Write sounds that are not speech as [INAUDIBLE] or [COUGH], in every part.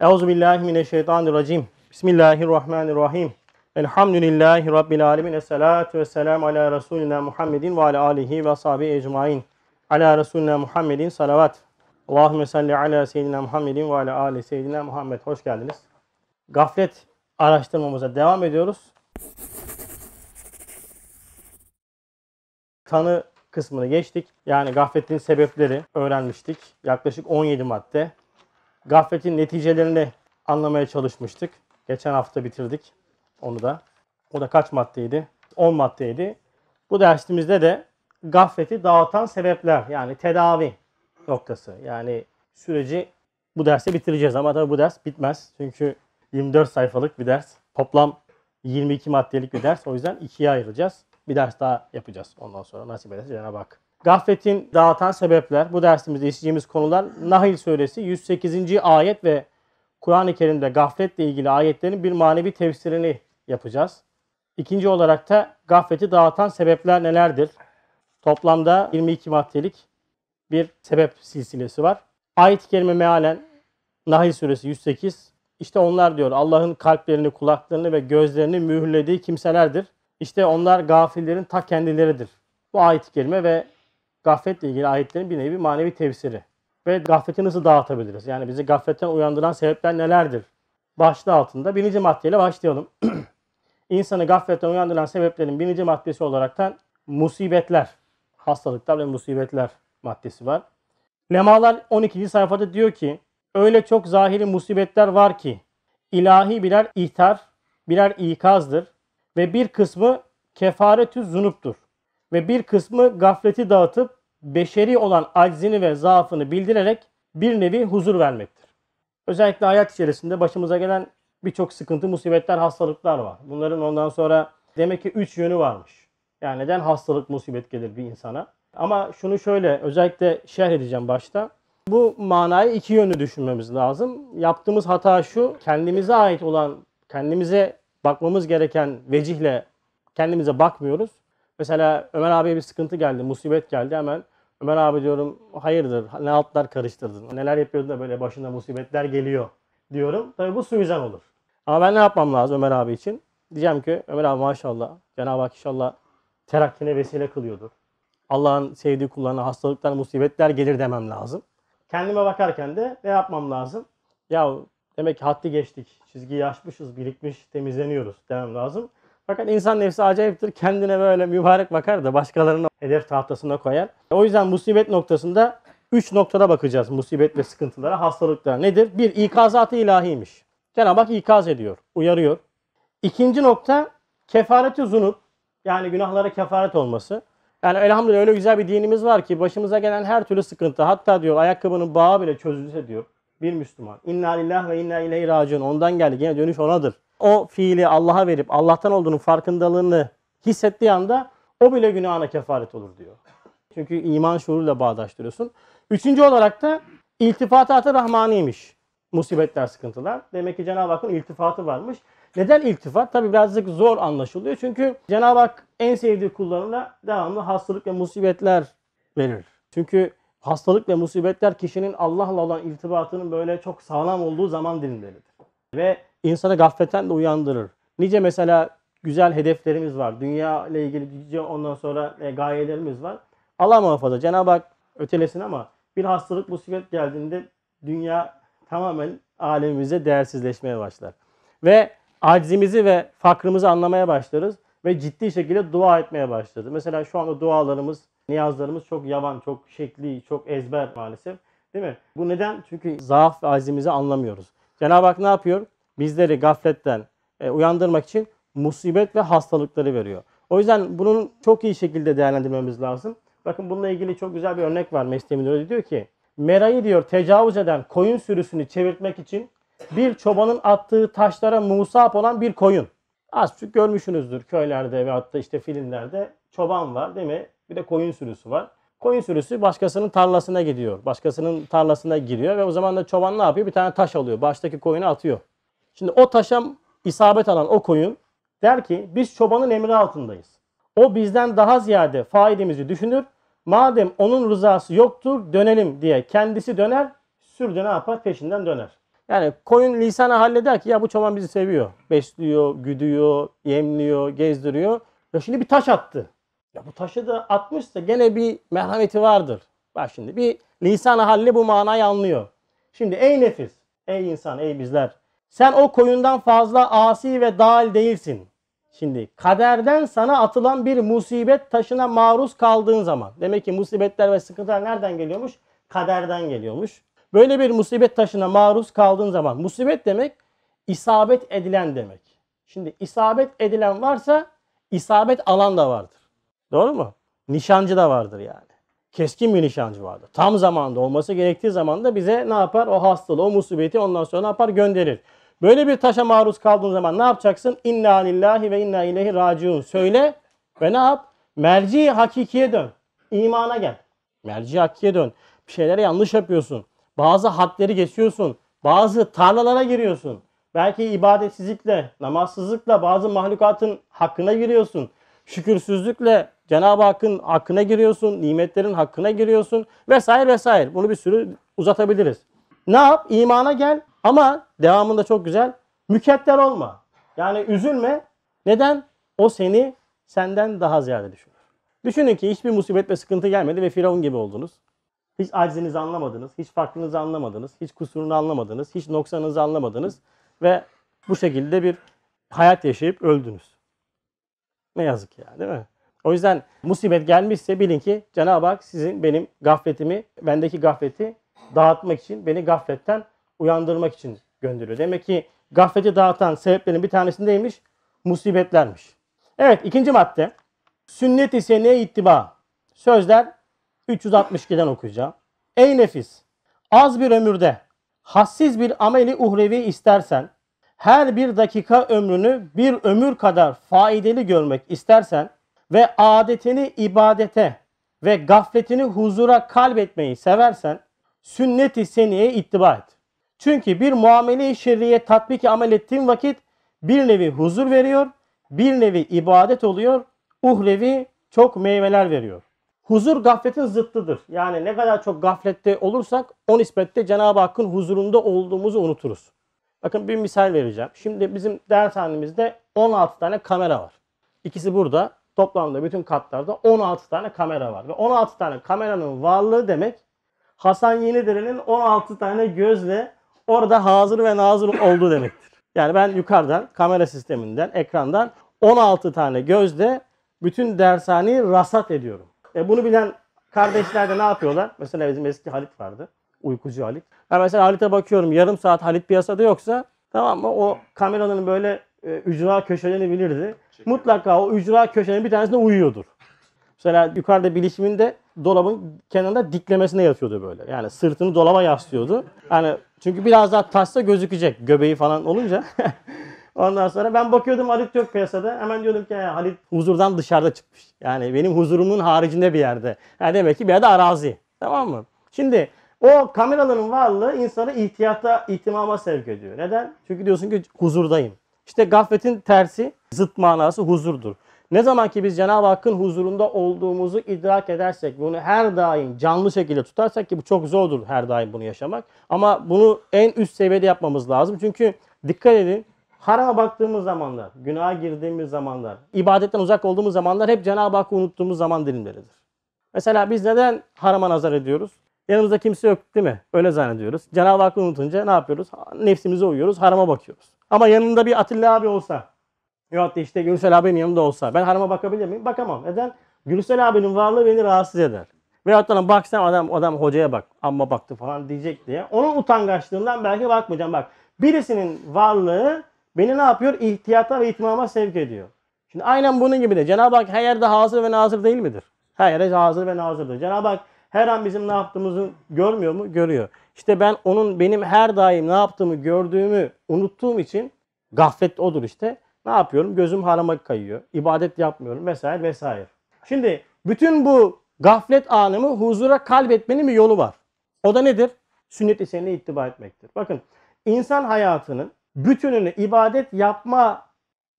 Euzubillahimineşşeytanirracim. Bismillahirrahmanirrahim. Elhamdülillahi Rabbil alemin. Esselatu vesselamu ala Resulina Muhammedin ve ala alihi ve sahibi ecmain. Ala Resulina Muhammedin salavat. Allahümme salli ala seyyidina Muhammedin ve ala ali seyyidina Muhammed. Hoş geldiniz. Gaflet araştırmamıza devam ediyoruz. Tanı kısmını geçtik. Yani gafletin sebepleri öğrenmiştik. Yaklaşık 17 madde. Gafletin neticelerini anlamaya çalışmıştık. Geçen hafta bitirdik onu da. O da kaç maddeydi? 10 maddeydi. Bu dersimizde de gafleti dağıtan sebepler yani tedavi noktası. Yani süreci bu derste bitireceğiz ama tabii bu ders bitmez. Çünkü 24 sayfalık bir ders. Toplam 22 maddelik bir ders. O yüzden ikiye ayıracağız. Bir ders daha yapacağız ondan sonra nasip ederse Cenab-ı Hak. Gafletin dağıtan sebepler, bu dersimizde işleyeceğimiz konular Nahil Suresi 108. ayet ve Kur'an-ı Kerim'de gafletle ilgili ayetlerin bir manevi tefsirini yapacağız. İkinci olarak da gafleti dağıtan sebepler nelerdir? Toplamda 22 maddelik bir sebep silsilesi var. Ayet-i Kerime mealen Nahil Suresi 108. İşte onlar diyor Allah'ın kalplerini, kulaklarını ve gözlerini mühürlediği kimselerdir. İşte onlar gafillerin ta kendileridir. Bu ayet-i kerime ve gafletle ilgili ayetlerin bir nevi manevi tefsiri. Ve gafleti nasıl dağıtabiliriz? Yani bizi gafletten uyandıran sebepler nelerdir? Başlığı altında birinci maddeyle başlayalım. [CLEARS THROAT] İnsanı gafletten uyandıran sebeplerin birinci maddesi olaraktan musibetler, hastalıklar ve musibetler maddesi var. Lemalar 12. sayfada diyor ki, öyle çok zahiri musibetler var ki, ilahi birer ihtar, birer ikazdır ve bir kısmı kefaretü zunuptur ve bir kısmı gafleti dağıtıp beşeri olan aczini ve zaafını bildirerek bir nevi huzur vermektir. Özellikle hayat içerisinde başımıza gelen birçok sıkıntı, musibetler, hastalıklar var. Bunların ondan sonra demek ki üç yönü varmış. Yani neden hastalık, musibet gelir bir insana? Ama şunu şöyle özellikle şerh edeceğim başta. Bu manayı iki yönlü düşünmemiz lazım. Yaptığımız hata şu, kendimize ait olan, kendimize bakmamız gereken vecihle kendimize bakmıyoruz. Mesela Ömer abiye bir sıkıntı geldi, musibet geldi hemen. Ömer abi diyorum hayırdır ne altlar karıştırdın, neler yapıyordun da böyle başına musibetler geliyor diyorum. tabi bu suizan olur. Ama ben ne yapmam lazım Ömer abi için? Diyeceğim ki Ömer abi maşallah Cenab-ı Hak inşallah terakkine vesile kılıyordur. Allah'ın sevdiği kullarına hastalıklar, musibetler gelir demem lazım. Kendime bakarken de ne yapmam lazım? Ya demek ki haddi geçtik, çizgiyi aşmışız, birikmiş, temizleniyoruz demem lazım. Fakat insan nefsi acayiptir. Kendine böyle mübarek bakar da başkalarını hedef tahtasına koyar. E, o yüzden musibet noktasında 3 noktada bakacağız musibet ve sıkıntılara, hastalıklara. Nedir? Bir, ikazatı ilahiymiş. Cenab-ı Hak ikaz ediyor, uyarıyor. İkinci nokta kefareti zunub. Yani günahlara kefaret olması. Yani elhamdülillah öyle güzel bir dinimiz var ki başımıza gelen her türlü sıkıntı hatta diyor ayakkabının bağı bile çözülse diyor bir Müslüman. İnna lillahi ve inna ileyhi raciun. Ondan geldi. Yine dönüş onadır o fiili Allah'a verip Allah'tan olduğunun farkındalığını hissettiği anda o bile günahına kefaret olur diyor. Çünkü iman şuuruyla bağdaştırıyorsun. Üçüncü olarak da iltifatatı rahmaniymiş. Musibetler, sıkıntılar. Demek ki Cenab-ı Hakk'ın iltifatı varmış. Neden iltifat? Tabi birazcık zor anlaşılıyor. Çünkü Cenab-ı Hak en sevdiği kullarına devamlı hastalık ve musibetler verir. Çünkü hastalık ve musibetler kişinin Allah'la olan irtibatının böyle çok sağlam olduğu zaman dilimleridir. Ve insanı gafletten de uyandırır. Nice mesela güzel hedeflerimiz var. Dünya ile ilgili nice ondan sonra e, gayelerimiz var. Allah muhafaza Cenab-ı Hak ötelesin ama bir hastalık musibet geldiğinde dünya tamamen alemimize değersizleşmeye başlar. Ve acizimizi ve fakrımızı anlamaya başlarız ve ciddi şekilde dua etmeye başlarız. Mesela şu anda dualarımız, niyazlarımız çok yavan, çok şekli, çok ezber maalesef. Değil mi? Bu neden? Çünkü zaaf ve acizimizi anlamıyoruz. Cenab-ı Hak ne yapıyor? bizleri gafletten e, uyandırmak için musibet ve hastalıkları veriyor. O yüzden bunun çok iyi şekilde değerlendirmemiz lazım. Bakın bununla ilgili çok güzel bir örnek var Meslemin öyle diyor ki Merayı diyor tecavüz eden koyun sürüsünü çevirtmek için bir çobanın attığı taşlara musap olan bir koyun. Az çok görmüşsünüzdür köylerde ve hatta işte filmlerde çoban var değil mi? Bir de koyun sürüsü var. Koyun sürüsü başkasının tarlasına gidiyor. Başkasının tarlasına giriyor ve o zaman da çoban ne yapıyor? Bir tane taş alıyor. Baştaki koyunu atıyor. Şimdi o taşa isabet alan o koyun der ki biz çobanın emri altındayız. O bizden daha ziyade faidemizi düşünür. Madem onun rızası yoktur dönelim diye kendisi döner sürdü ne yapar peşinden döner. Yani koyun lisana halleder ki ya bu çoban bizi seviyor. Besliyor, güdüyor, yemliyor, gezdiriyor. Ya şimdi bir taş attı. Ya bu taşı da atmışsa gene bir merhameti vardır. Bak şimdi bir lisan halle bu manayı anlıyor. Şimdi ey nefis, ey insan, ey bizler sen o koyundan fazla asi ve dal değilsin. Şimdi kaderden sana atılan bir musibet taşına maruz kaldığın zaman. Demek ki musibetler ve sıkıntılar nereden geliyormuş? Kaderden geliyormuş. Böyle bir musibet taşına maruz kaldığın zaman musibet demek isabet edilen demek. Şimdi isabet edilen varsa isabet alan da vardır. Doğru mu? Nişancı da vardır yani. Keskin bir nişancı vardır. Tam zamanda olması gerektiği zaman da bize ne yapar? O hastalığı, o musibeti ondan sonra ne yapar? Gönderir. Böyle bir taşa maruz kaldığın zaman ne yapacaksın? İnna lillahi ve inna ileyhi raciun. Söyle ve ne yap? Merci hakikiye dön. İmana gel. Merci hakikiye dön. Bir şeylere yanlış yapıyorsun. Bazı hadleri geçiyorsun. Bazı tarlalara giriyorsun. Belki ibadetsizlikle, namazsızlıkla bazı mahlukatın hakkına giriyorsun. Şükürsüzlükle Cenab-ı Hakk'ın hakkına giriyorsun, nimetlerin hakkına giriyorsun vesaire vesaire. Bunu bir sürü uzatabiliriz. Ne yap? İmana gel ama devamında çok güzel. Müketter olma. Yani üzülme. Neden? O seni senden daha ziyade düşünür. Düşünün ki hiçbir musibet ve sıkıntı gelmedi ve Firavun gibi oldunuz. Hiç aczinizi anlamadınız, hiç farkınızı anlamadınız, hiç kusurunu anlamadınız, hiç noksanınızı anlamadınız ve bu şekilde bir hayat yaşayıp öldünüz. Ne yazık ya değil mi? O yüzden musibet gelmişse bilin ki Cenab-ı Hak sizin benim gafletimi, bendeki gafleti dağıtmak için beni gafletten uyandırmak için gönderiyor. Demek ki gaflete dağıtan sebeplerin bir tanesi neymiş? Musibetlermiş. Evet ikinci madde. Sünnet-i seneye ittiba. Sözler 362'den okuyacağım. Ey nefis! Az bir ömürde hassiz bir ameli uhrevi istersen, her bir dakika ömrünü bir ömür kadar faydalı görmek istersen ve adetini ibadete ve gafletini huzura kalbetmeyi seversen, sünnet-i seneye ittiba et. Çünkü bir muamele-i şerriye tatbiki amel ettiğim vakit bir nevi huzur veriyor, bir nevi ibadet oluyor, uhrevi çok meyveler veriyor. Huzur gafletin zıttıdır. Yani ne kadar çok gaflette olursak o nispette Cenab-ı Hakk'ın huzurunda olduğumuzu unuturuz. Bakın bir misal vereceğim. Şimdi bizim dershanemizde 16 tane kamera var. İkisi burada. Toplamda bütün katlarda 16 tane kamera var. Ve 16 tane kameranın varlığı demek Hasan Yenidere'nin 16 tane gözle orada hazır ve nazır oldu demektir. Yani ben yukarıdan kamera sisteminden, ekrandan 16 tane gözle bütün dershaneyi rasat ediyorum. E bunu bilen kardeşler de ne yapıyorlar? Mesela bizim eski Halit vardı. Uykucu Halit. Ben mesela Halit'e bakıyorum yarım saat Halit piyasada yoksa tamam mı? O kameranın böyle e, ücra köşelerini bilirdi. Çekim. Mutlaka o ücra köşenin bir tanesinde uyuyordur. Mesela yukarıda bilişiminde dolabın kenarında diklemesine yatıyordu böyle. Yani sırtını dolaba yaslıyordu. Yani çünkü biraz daha taşsa gözükecek göbeği falan olunca. [LAUGHS] Ondan sonra ben bakıyordum Halit yok piyasada. Hemen diyordum ki Halit huzurdan dışarıda çıkmış. Yani benim huzurumun haricinde bir yerde. Yani demek ki bir yerde arazi. Tamam mı? Şimdi o kameraların varlığı insanı ihtiyata, ihtimama sevk ediyor. Neden? Çünkü diyorsun ki huzurdayım. İşte gafletin tersi, zıt manası huzurdur. Ne zaman ki biz Cenab-ı Hakk'ın huzurunda olduğumuzu idrak edersek, bunu her daim canlı şekilde tutarsak ki bu çok zordur her daim bunu yaşamak. Ama bunu en üst seviyede yapmamız lazım. Çünkü dikkat edin harama baktığımız zamanlar, günaha girdiğimiz zamanlar, ibadetten uzak olduğumuz zamanlar hep Cenab-ı Hakk'ı unuttuğumuz zaman dilimleridir. Mesela biz neden harama nazar ediyoruz? Yanımızda kimse yok değil mi? Öyle zannediyoruz. Cenab-ı Hakk'ı unutunca ne yapıyoruz? Nefsimize uyuyoruz, harama bakıyoruz. Ama yanında bir Atilla abi olsa, Yok da işte Gülsel abinin yanımda olsa. Ben harama bakabilir miyim? Bakamam. Neden? Gülsel abinin varlığı beni rahatsız eder. Veyahut da lan baksam adam adam hocaya bak. Amma baktı falan diyecek diye. Onun utangaçlığından belki bakmayacağım. Bak birisinin varlığı beni ne yapıyor? İhtiyata ve itimama sevk ediyor. Şimdi aynen bunun gibi de Cenab-ı Hak her yerde hazır ve nazır değil midir? Her yerde hazır ve nazırdır. Cenab-ı Hak her an bizim ne yaptığımızı görmüyor mu? Görüyor. İşte ben onun benim her daim ne yaptığımı gördüğümü unuttuğum için gaflet odur işte. Ne yapıyorum? Gözüm harama kayıyor. İbadet yapmıyorum vesaire vesaire. Şimdi bütün bu gaflet anımı huzura kalbetmenin bir yolu var. O da nedir? Sünnet-i senine ittiba etmektir. Bakın insan hayatının bütününü ibadet yapma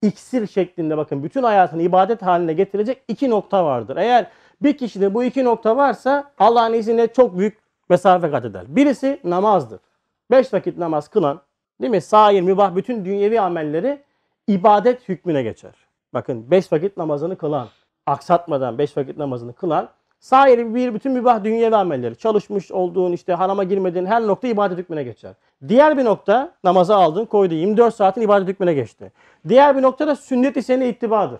iksir şeklinde bakın bütün hayatını ibadet haline getirecek iki nokta vardır. Eğer bir kişide bu iki nokta varsa Allah'ın izniyle çok büyük mesafe kat eder. Birisi namazdır. Beş vakit namaz kılan değil mi? Sair, mübah bütün dünyevi amelleri ibadet hükmüne geçer. Bakın beş vakit namazını kılan, aksatmadan beş vakit namazını kılan sair bir bütün mübah dünyevi amelleri. Çalışmış olduğun işte harama girmediğin her nokta ibadet hükmüne geçer. Diğer bir nokta namaza aldın koydu 24 saatin ibadet hükmüne geçti. Diğer bir nokta da sünnet-i seni ittibadır.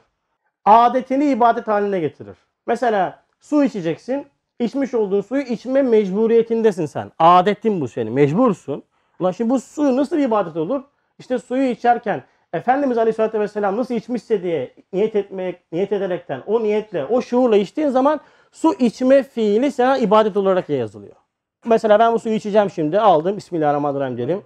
Adetini ibadet haline getirir. Mesela su içeceksin. içmiş olduğun suyu içme mecburiyetindesin sen. Adetin bu seni. Mecbursun. Ulan şimdi bu su nasıl bir ibadet olur? İşte suyu içerken Efendimiz Aleyhisselatü Vesselam nasıl içmişse diye niyet etmek, niyet ederekten o niyetle, o şuurla içtiğin zaman su içme fiili sana ibadet olarak yazılıyor. Mesela ben bu suyu içeceğim şimdi. Aldım. Bismillahirrahmanirrahim dedim.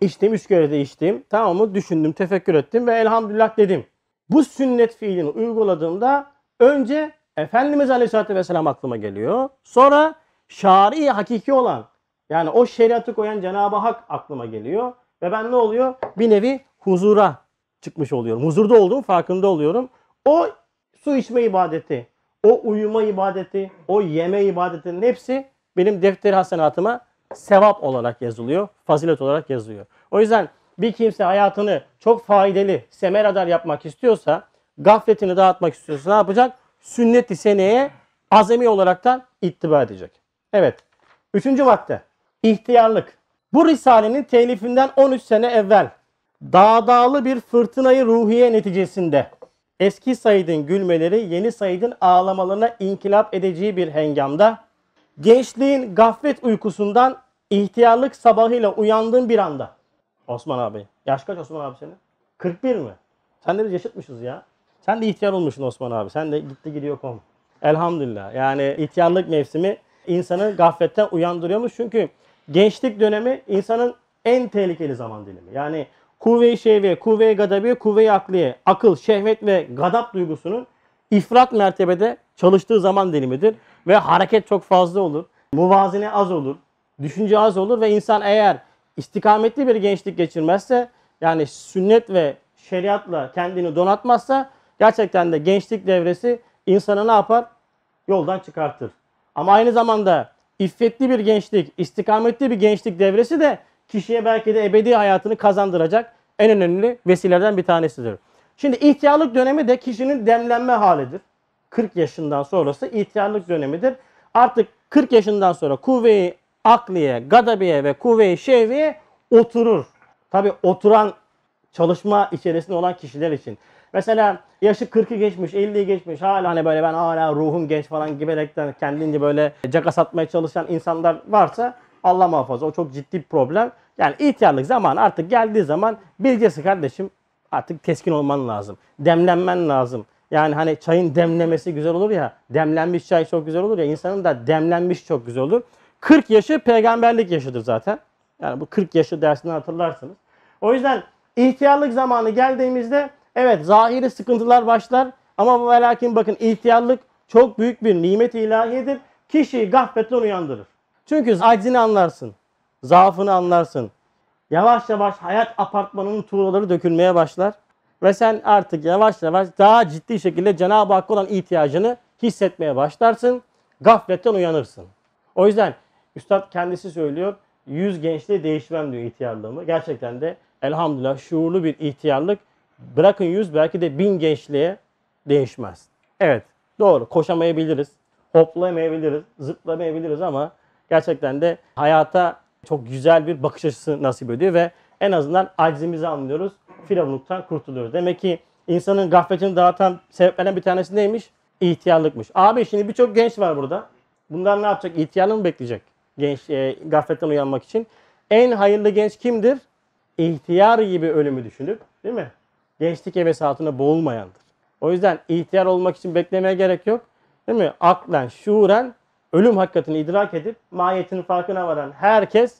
İçtim. Üç kere de içtim. Tamam mı? Düşündüm. Tefekkür ettim. Ve elhamdülillah dedim. Bu sünnet fiilini uyguladığımda önce Efendimiz Aleyhisselatü Vesselam aklıma geliyor. Sonra şari hakiki olan yani o şeriatı koyan Cenab-ı Hak aklıma geliyor. Ve ben ne oluyor? Bir nevi huzura çıkmış oluyorum. Huzurda olduğum farkında oluyorum. O su içme ibadeti, o uyuma ibadeti, o yeme ibadetinin hepsi benim defteri hasanatıma sevap olarak yazılıyor, fazilet olarak yazılıyor. O yüzden bir kimse hayatını çok faydalı, semeradar yapmak istiyorsa, gafletini dağıtmak istiyorsa ne yapacak? Sünnet-i seneye azami olaraktan ittiba edecek. Evet. Üçüncü madde. İhtiyarlık. Bu risalenin telifinden 13 sene evvel Dağdağlı bir fırtınayı ruhiye neticesinde eski Said'in gülmeleri yeni Said'in ağlamalarına inkılap edeceği bir hengamda gençliğin gaflet uykusundan ihtiyarlık sabahıyla uyandığın bir anda. Osman abi. Yaş kaç Osman abi senin? 41 mi? Sen de biz yaşıtmışız ya. Sen de ihtiyar olmuşsun Osman abi. Sen de gitti gidiyor kom. Elhamdülillah. Yani ihtiyarlık mevsimi insanı gafletten uyandırıyormuş. Çünkü gençlik dönemi insanın en tehlikeli zaman dilimi. Yani kuvve-i şehve, kuvve-i gadabiye, kuvve-i akliye, akıl, şehvet ve gadap duygusunun ifrat mertebede çalıştığı zaman dilimidir. Ve hareket çok fazla olur. Muvazine az olur. Düşünce az olur ve insan eğer istikametli bir gençlik geçirmezse yani sünnet ve şeriatla kendini donatmazsa gerçekten de gençlik devresi insanı ne yapar? Yoldan çıkartır. Ama aynı zamanda iffetli bir gençlik, istikametli bir gençlik devresi de kişiye belki de ebedi hayatını kazandıracak en önemli vesilelerden bir tanesidir. Şimdi ihtiyarlık dönemi de kişinin demlenme halidir. 40 yaşından sonrası ihtiyarlık dönemidir. Artık 40 yaşından sonra kuvve-i akliye, gadabiye ve kuvve-i şehviye oturur. Tabi oturan çalışma içerisinde olan kişiler için. Mesela yaşı 40'ı geçmiş, 50'yi geçmiş. Hala hani böyle ben hala ruhum genç falan giberekten kendince böyle caka satmaya çalışan insanlar varsa Allah muhafaza o çok ciddi bir problem. Yani ihtiyarlık zaman artık geldiği zaman bilgesi kardeşim artık keskin olman lazım. Demlenmen lazım. Yani hani çayın demlemesi güzel olur ya. Demlenmiş çay çok güzel olur ya. insanın da demlenmiş çok güzel olur. 40 yaşı peygamberlik yaşıdır zaten. Yani bu 40 yaşı dersinden hatırlarsınız. O yüzden ihtiyarlık zamanı geldiğimizde evet zahiri sıkıntılar başlar. Ama bu lakin bakın ihtiyarlık çok büyük bir nimet ilahidir. Kişiyi gafletten uyandırır. Çünkü acizini anlarsın. Zaafını anlarsın. Yavaş yavaş hayat apartmanının tuğlaları dökülmeye başlar. Ve sen artık yavaş yavaş daha ciddi şekilde Cenab-ı Hakk'a olan ihtiyacını hissetmeye başlarsın. Gafletten uyanırsın. O yüzden Üstad kendisi söylüyor. Yüz gençliğe değişmem diyor ihtiyarlığımı. Gerçekten de elhamdülillah şuurlu bir ihtiyarlık. Bırakın yüz belki de bin gençliğe değişmez. Evet doğru koşamayabiliriz, hoplamayabiliriz, zıplamayabiliriz ama gerçekten de hayata çok güzel bir bakış açısı nasip ediyor ve en azından acizimizi anlıyoruz. Firavunluktan kurtuluyoruz. Demek ki insanın gafletini dağıtan sebeplerden bir tanesi neymiş? İhtiyarlıkmış. Abi şimdi birçok genç var burada. Bunlar ne yapacak? İhtiyarlı mı bekleyecek? Genç e, gafletten uyanmak için. En hayırlı genç kimdir? İhtiyar gibi ölümü düşünüp değil mi? Gençlik hevesi altına boğulmayandır. O yüzden ihtiyar olmak için beklemeye gerek yok. Değil mi? Aklen, şuuren ölüm hakikatini idrak edip mahiyetinin farkına varan herkes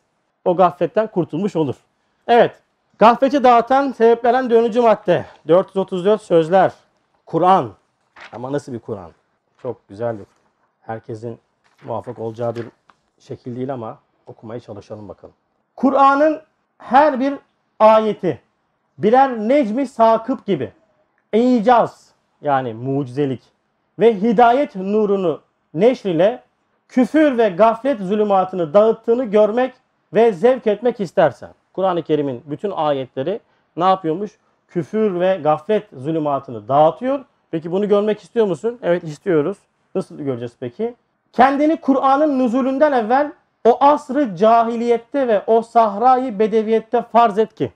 o gafletten kurtulmuş olur. Evet, gafleti dağıtan sebeplerden dönücü madde. 434 sözler, Kur'an. Ama nasıl bir Kur'an? Çok güzel güzeldir. Herkesin muvaffak olacağı bir şekil değil ama okumaya çalışalım bakalım. Kur'an'ın her bir ayeti birer necmi sakıp gibi icaz yani mucizelik ve hidayet nurunu neşr küfür ve gaflet zulümatını dağıttığını görmek ve zevk etmek istersen. Kur'an-ı Kerim'in bütün ayetleri ne yapıyormuş? Küfür ve gaflet zulümatını dağıtıyor. Peki bunu görmek istiyor musun? Evet istiyoruz. Nasıl göreceğiz peki? Kendini Kur'an'ın nüzulünden evvel o asrı cahiliyette ve o sahrayı bedeviyette farz et ki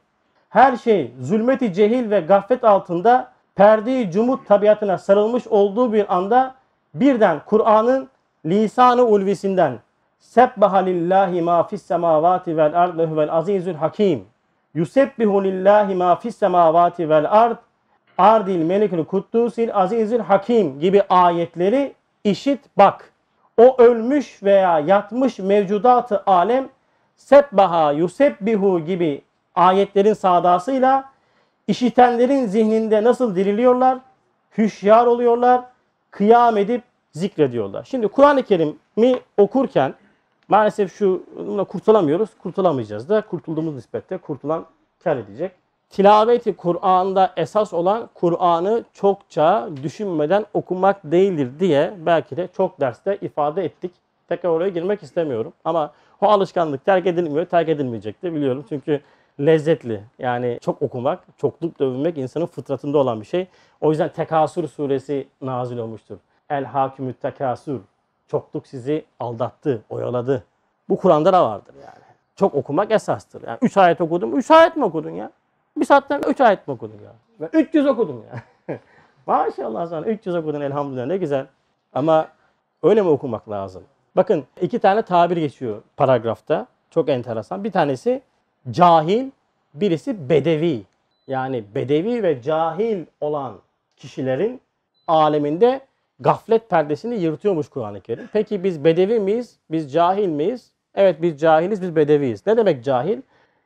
her şey zulmeti cehil ve gaflet altında perdeyi cumut tabiatına sarılmış olduğu bir anda birden Kur'an'ın lisanı ulvisinden Sebbaha lillahi ma fis semavati vel ard ve huvel azizül hakim. Yusebbihu lillahi ma fis semavati vel ard ardil melikül kuddusil azizül hakim gibi ayetleri işit bak. O ölmüş veya yatmış mevcudatı alem sebbaha yusebbihu gibi ayetlerin sadasıyla işitenlerin zihninde nasıl diriliyorlar, hüşyar oluyorlar, kıyam edip zikrediyorlar. Şimdi Kur'an-ı Kerim'i okurken maalesef şu kurtulamıyoruz. Kurtulamayacağız da kurtulduğumuz nispette kurtulan kar edecek. Tilaveti Kur'an'da esas olan Kur'an'ı çokça düşünmeden okumak değildir diye belki de çok derste ifade ettik. Tekrar oraya girmek istemiyorum ama o alışkanlık terk edilmiyor, terk edilmeyecektir biliyorum. Çünkü lezzetli. Yani çok okumak, çokluk övünmek insanın fıtratında olan bir şey. O yüzden Tekasür suresi nazil olmuştur. El hakimü tekasür. Çokluk sizi aldattı, oyaladı. Bu Kur'an'da da vardır yani. Çok okumak esastır. Yani üç ayet okudum, üç ayet mi okudun ya? Bir saatten üç ayet mi okudun ya? Ben 300 okudum ya. [LAUGHS] Maşallah sana 300 okudun elhamdülillah ne güzel. Ama öyle mi okumak lazım? Bakın iki tane tabir geçiyor paragrafta. Çok enteresan. Bir tanesi cahil, birisi bedevi. Yani bedevi ve cahil olan kişilerin aleminde gaflet perdesini yırtıyormuş Kur'an-ı Kerim. Peki biz bedevi miyiz? Biz cahil miyiz? Evet biz cahiliz, biz bedeviyiz. Ne demek cahil?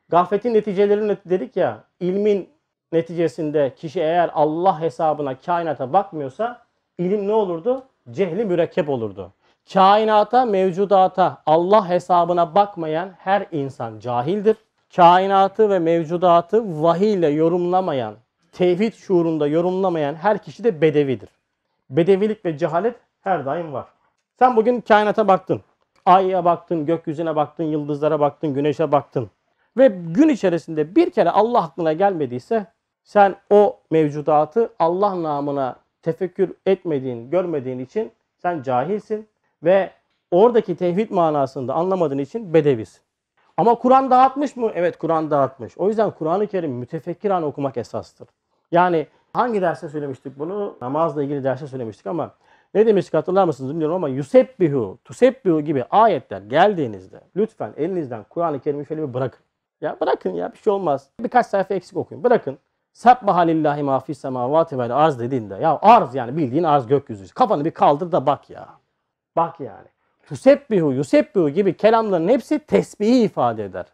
Gafletin neticelerini dedik ya, ilmin neticesinde kişi eğer Allah hesabına, kainata bakmıyorsa ilim ne olurdu? Cehli mürekkep olurdu. Kainata, mevcudata, Allah hesabına bakmayan her insan cahildir. Kainatı ve mevcudatı vahiy ile yorumlamayan, tevhid şuurunda yorumlamayan her kişi de bedevidir bedevilik ve cehalet her daim var. Sen bugün kainata baktın. Ay'a baktın, gökyüzüne baktın, yıldızlara baktın, güneşe baktın. Ve gün içerisinde bir kere Allah aklına gelmediyse sen o mevcudatı Allah namına tefekkür etmediğin, görmediğin için sen cahilsin ve oradaki tevhid manasında anlamadığın için bedevisin. Ama Kur'an dağıtmış mı? Evet Kur'an dağıtmış. O yüzden Kur'an-ı Kerim an okumak esastır. Yani Hangi derste söylemiştik bunu? Namazla ilgili derste söylemiştik ama ne demiştik hatırlar mısınız bilmiyorum ama yusebbihu, tusebbihu gibi ayetler geldiğinizde lütfen elinizden Kur'an-ı Kerim'i şöyle bir bırakın. Ya bırakın ya bir şey olmaz. Birkaç sayfa eksik okuyun. Bırakın. Sabbaha lillahi ma fis semavati vel arz dediğinde ya arz yani bildiğin arz gökyüzü. Kafanı bir kaldır da bak ya. Bak yani. Yusebbihu, yusebbihu gibi kelamların hepsi tesbihi ifade eder.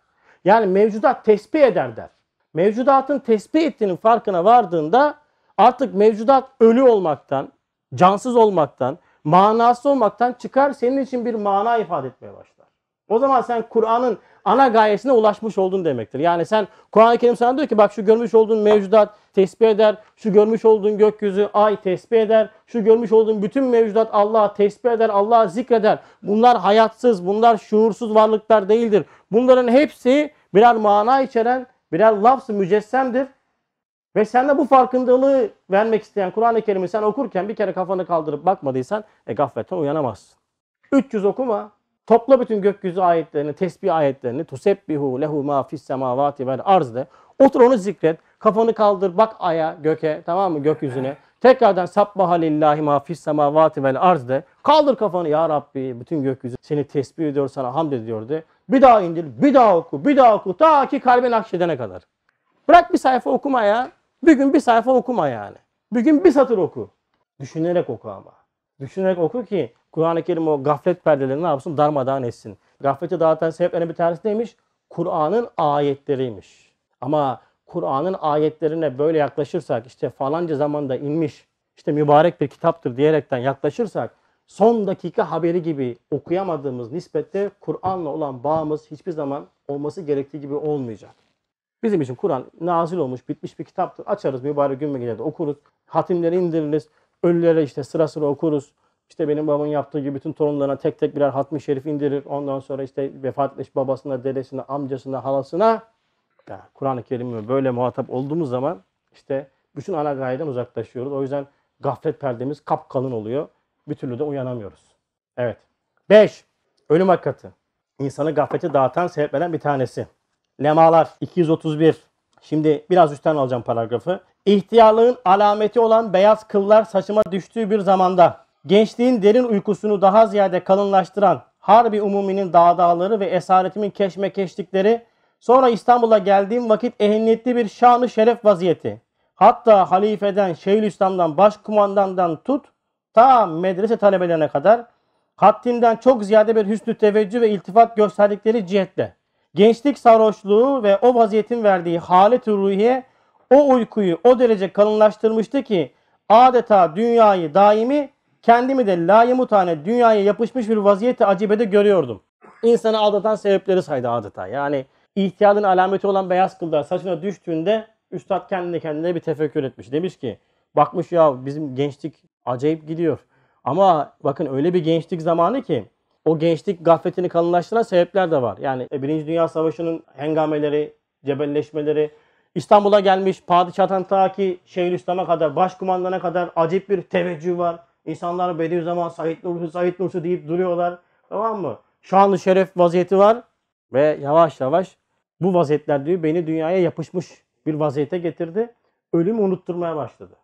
Yani mevcudat tesbih eder der. Mevcudatın tesbih ettiğinin farkına vardığında artık mevcudat ölü olmaktan, cansız olmaktan, manası olmaktan çıkar senin için bir mana ifade etmeye başlar. O zaman sen Kur'an'ın ana gayesine ulaşmış oldun demektir. Yani sen Kur'an-ı Kerim sana diyor ki bak şu görmüş olduğun mevcudat tesbih eder, şu görmüş olduğun gökyüzü ay tesbih eder, şu görmüş olduğun bütün mevcudat Allah'a tesbih eder, Allah'a zikreder. Bunlar hayatsız, bunlar şuursuz varlıklar değildir. Bunların hepsi birer mana içeren, birer lafz mücessemdir. Ve sen de bu farkındalığı vermek isteyen Kur'an-ı Kerim'i sen okurken bir kere kafanı kaldırıp bakmadıysan e gafletten uyanamazsın. 300 okuma. Topla bütün gökyüzü ayetlerini, tesbih ayetlerini. Tusebbihu lehu ma fis semavati vel arzde Otur onu zikret. Kafanı kaldır bak aya, göke tamam mı gökyüzüne. Tekrardan sabbaha lillahi ma fis semavati vel arzde Kaldır kafanı ya Rabbi bütün gökyüzü seni tesbih ediyor sana hamd ediyor de. Bir daha indir, bir daha oku, bir daha oku ta ki kalbin akşedene kadar. Bırak bir sayfa okumaya, bir gün bir sayfa okuma yani. Bir gün bir satır oku. Düşünerek oku ama. Düşünerek oku ki Kur'an-ı Kerim o gaflet perdelerini ne yapsın? Darmadağın etsin. Gafleti dağıtan sebeplerinden bir tanesi neymiş? Kur'an'ın ayetleriymiş. Ama Kur'an'ın ayetlerine böyle yaklaşırsak işte falanca zamanda inmiş işte mübarek bir kitaptır diyerekten yaklaşırsak son dakika haberi gibi okuyamadığımız nispette Kur'an'la olan bağımız hiçbir zaman olması gerektiği gibi olmayacak. Bizim için Kur'an nazil olmuş, bitmiş bir kitaptır. Açarız mübarek gün ve gecede okuruz. Hatimleri indiririz. Ölülere işte sıra sıra okuruz. İşte benim babamın yaptığı gibi bütün torunlarına tek tek birer hatmi şerif indirir. Ondan sonra işte vefat etmiş babasına, dedesine, amcasına, halasına. Yani Kur'an-ı Kerim'e böyle muhatap olduğumuz zaman işte bütün ana gayeden uzaklaşıyoruz. O yüzden gaflet perdemiz kapkalın oluyor. Bir türlü de uyanamıyoruz. Evet. 5. Ölüm hakikati. İnsanı gaflete dağıtan sebeplenen bir tanesi lemalar 231. Şimdi biraz üstten alacağım paragrafı. İhtiyarlığın alameti olan beyaz kıllar saçıma düştüğü bir zamanda gençliğin derin uykusunu daha ziyade kalınlaştıran harbi umuminin dağdağları ve esaretimin keşmekeşlikleri sonra İstanbul'a geldiğim vakit ehemmiyetli bir şanı şeref vaziyeti. Hatta halifeden, Şeyhülislam'dan, başkumandandan tut ta medrese talebelerine kadar haddinden çok ziyade bir hüsnü teveccüh ve iltifat gösterdikleri cihetle gençlik sarhoşluğu ve o vaziyetin verdiği halet-i ruhiye o uykuyu o derece kalınlaştırmıştı ki adeta dünyayı daimi kendimi de layımutane dünyaya yapışmış bir vaziyette acibede görüyordum. İnsanı aldatan sebepleri saydı adeta. Yani ihtiyarlığın alameti olan beyaz kıllar saçına düştüğünde üstad kendine kendine bir tefekkür etmiş. Demiş ki bakmış ya bizim gençlik acayip gidiyor. Ama bakın öyle bir gençlik zamanı ki o gençlik gafletini kalınlaştıran sebepler de var. Yani e, Birinci Dünya Savaşı'nın hengameleri, cebelleşmeleri, İstanbul'a gelmiş Padişah'tan ta ki İslam'a kadar, başkumandana kadar acip bir teveccüh var. İnsanlar Bediüzzaman Said Nursi, Said Nursi deyip duruyorlar. Tamam mı? Şu Şanlı şeref vaziyeti var ve yavaş yavaş bu vaziyetler diyor beni dünyaya yapışmış bir vaziyete getirdi. Ölümü unutturmaya başladı.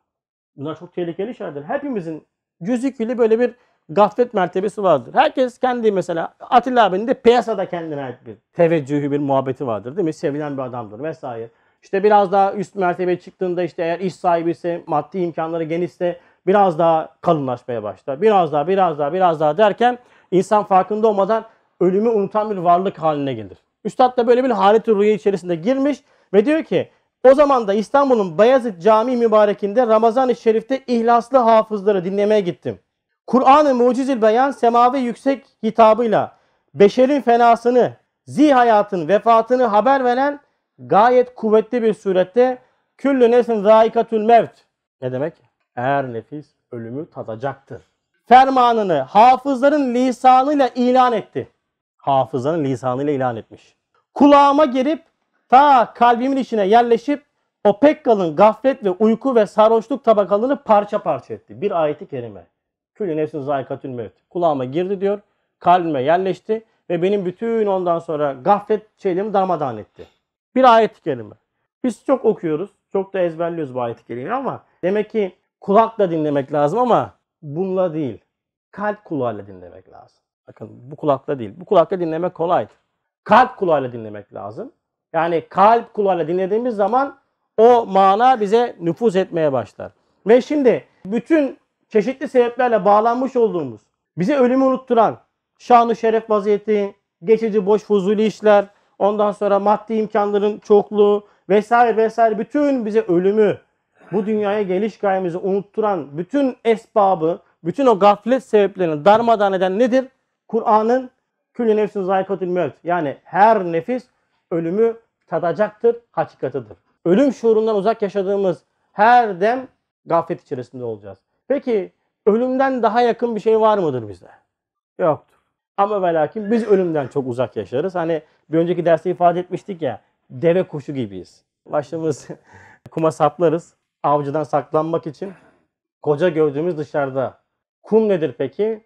Bunlar çok tehlikeli şeylerdir. Hepimizin cüzüküyle böyle bir gaflet mertebesi vardır. Herkes kendi mesela Atilla abinin de piyasada kendine ait bir teveccühü bir muhabbeti vardır değil mi? Sevilen bir adamdır vesaire. İşte biraz daha üst mertebeye çıktığında işte eğer iş sahibi ise maddi imkanları genişse biraz daha kalınlaşmaya başlar. Biraz daha biraz daha biraz daha derken insan farkında olmadan ölümü unutan bir varlık haline gelir. Üstad da böyle bir halet ruhi içerisinde girmiş ve diyor ki o zaman da İstanbul'un Bayezid Camii mübarekinde Ramazan-ı Şerif'te ihlaslı hafızları dinlemeye gittim. Kur'an-ı Mucizül Beyan semavi yüksek hitabıyla beşerin fenasını, zi hayatın vefatını haber veren gayet kuvvetli bir surette küllü nesin zaikatül mevt ne demek? Eğer nefis ölümü tadacaktır. Fermanını hafızların lisanıyla ilan etti. Hafızların lisanıyla ilan etmiş. Kulağıma girip ta kalbimin içine yerleşip o pek kalın gaflet ve uyku ve sarhoşluk tabakalını parça parça etti. Bir ayeti kerime. Külü nefsin zayikatül mevt. Kulağıma girdi diyor. Kalbime yerleşti ve benim bütün ondan sonra gaflet şeylerimi darmadağın etti. Bir ayet kelime. Biz çok okuyoruz. Çok da ezberliyoruz bu ayet kelimeyi ama demek ki kulakla dinlemek lazım ama bununla değil. Kalp kulağıyla dinlemek lazım. Bakın bu kulakla değil. Bu kulakla dinlemek kolaydır. Kalp kulağıyla dinlemek lazım. Yani kalp kulağıyla dinlediğimiz zaman o mana bize nüfuz etmeye başlar. Ve şimdi bütün çeşitli sebeplerle bağlanmış olduğumuz, bize ölümü unutturan, şanı şeref vaziyeti, geçici boş fuzuli işler, ondan sonra maddi imkanların çokluğu vesaire vesaire bütün bize ölümü, bu dünyaya geliş gayemizi unutturan bütün esbabı, bütün o gaflet sebeplerini darmadan eden nedir? Kur'an'ın külü nefsin zayikatül mevt. Yani her nefis ölümü tadacaktır, hakikatıdır. Ölüm şuurundan uzak yaşadığımız her dem gaflet içerisinde olacağız. Peki ölümden daha yakın bir şey var mıdır bizde Yoktur. Ama ve lakin biz ölümden çok uzak yaşarız. Hani bir önceki derste ifade etmiştik ya deve kuşu gibiyiz. Başımız [LAUGHS] kuma saplarız. Avcıdan saklanmak için koca gördüğümüz dışarıda. Kum nedir peki?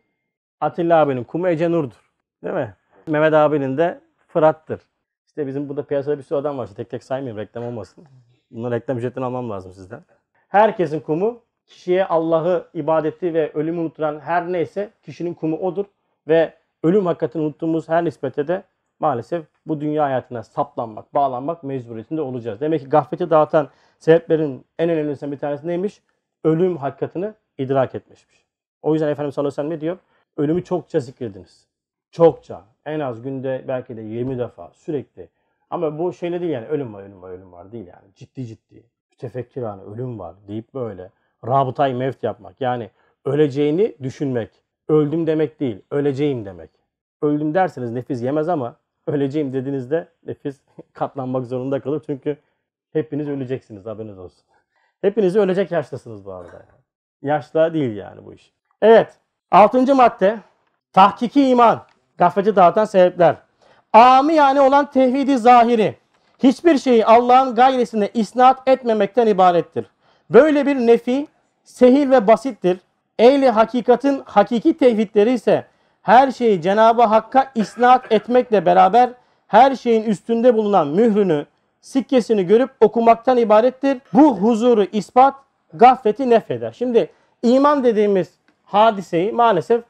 Atilla abinin kumu Ece Nur'dur. Değil mi? Mehmet abinin de Fırat'tır. İşte bizim burada piyasada bir sürü adam var. İşte tek tek saymayayım reklam olmasın. Bunları reklam ücretini almam lazım sizden. Herkesin kumu kişiye Allah'ı, ibadeti ve ölümü unutulan her neyse kişinin kumu odur. Ve ölüm hakikatini unuttuğumuz her nispete de maalesef bu dünya hayatına saplanmak, bağlanmak mecburiyetinde olacağız. Demek ki gafleti dağıtan sebeplerin en önemlisinden bir tanesi neymiş? Ölüm hakikatini idrak etmişmiş. O yüzden Efendimiz sallallahu aleyhi ve sellem ne diyor? Ölümü çokça zikrediniz. Çokça. En az günde belki de 20 defa sürekli. Ama bu şeyle değil yani ölüm var, ölüm var, ölüm var değil yani. Ciddi ciddi. Tefekkür hani ölüm var deyip böyle Rabıtay mevt yapmak. Yani öleceğini düşünmek. Öldüm demek değil, öleceğim demek. Öldüm derseniz nefis yemez ama öleceğim dediğinizde nefis [LAUGHS] katlanmak zorunda kalır. Çünkü hepiniz öleceksiniz haberiniz olsun. Hepiniz ölecek yaştasınız bu arada. Yani. Yaşta değil yani bu iş. Evet. Altıncı madde. Tahkiki iman. Gafeci dağıtan sebepler. Ami yani olan tevhidi zahiri. Hiçbir şeyi Allah'ın gayresine isnat etmemekten ibarettir. Böyle bir nefi sehil ve basittir. Ehli hakikatin hakiki tevhidleri ise her şeyi Cenab-ı Hakk'a isnat etmekle beraber her şeyin üstünde bulunan mührünü, sikkesini görüp okumaktan ibarettir. Bu huzuru ispat, gafleti nefeder. Şimdi iman dediğimiz hadiseyi maalesef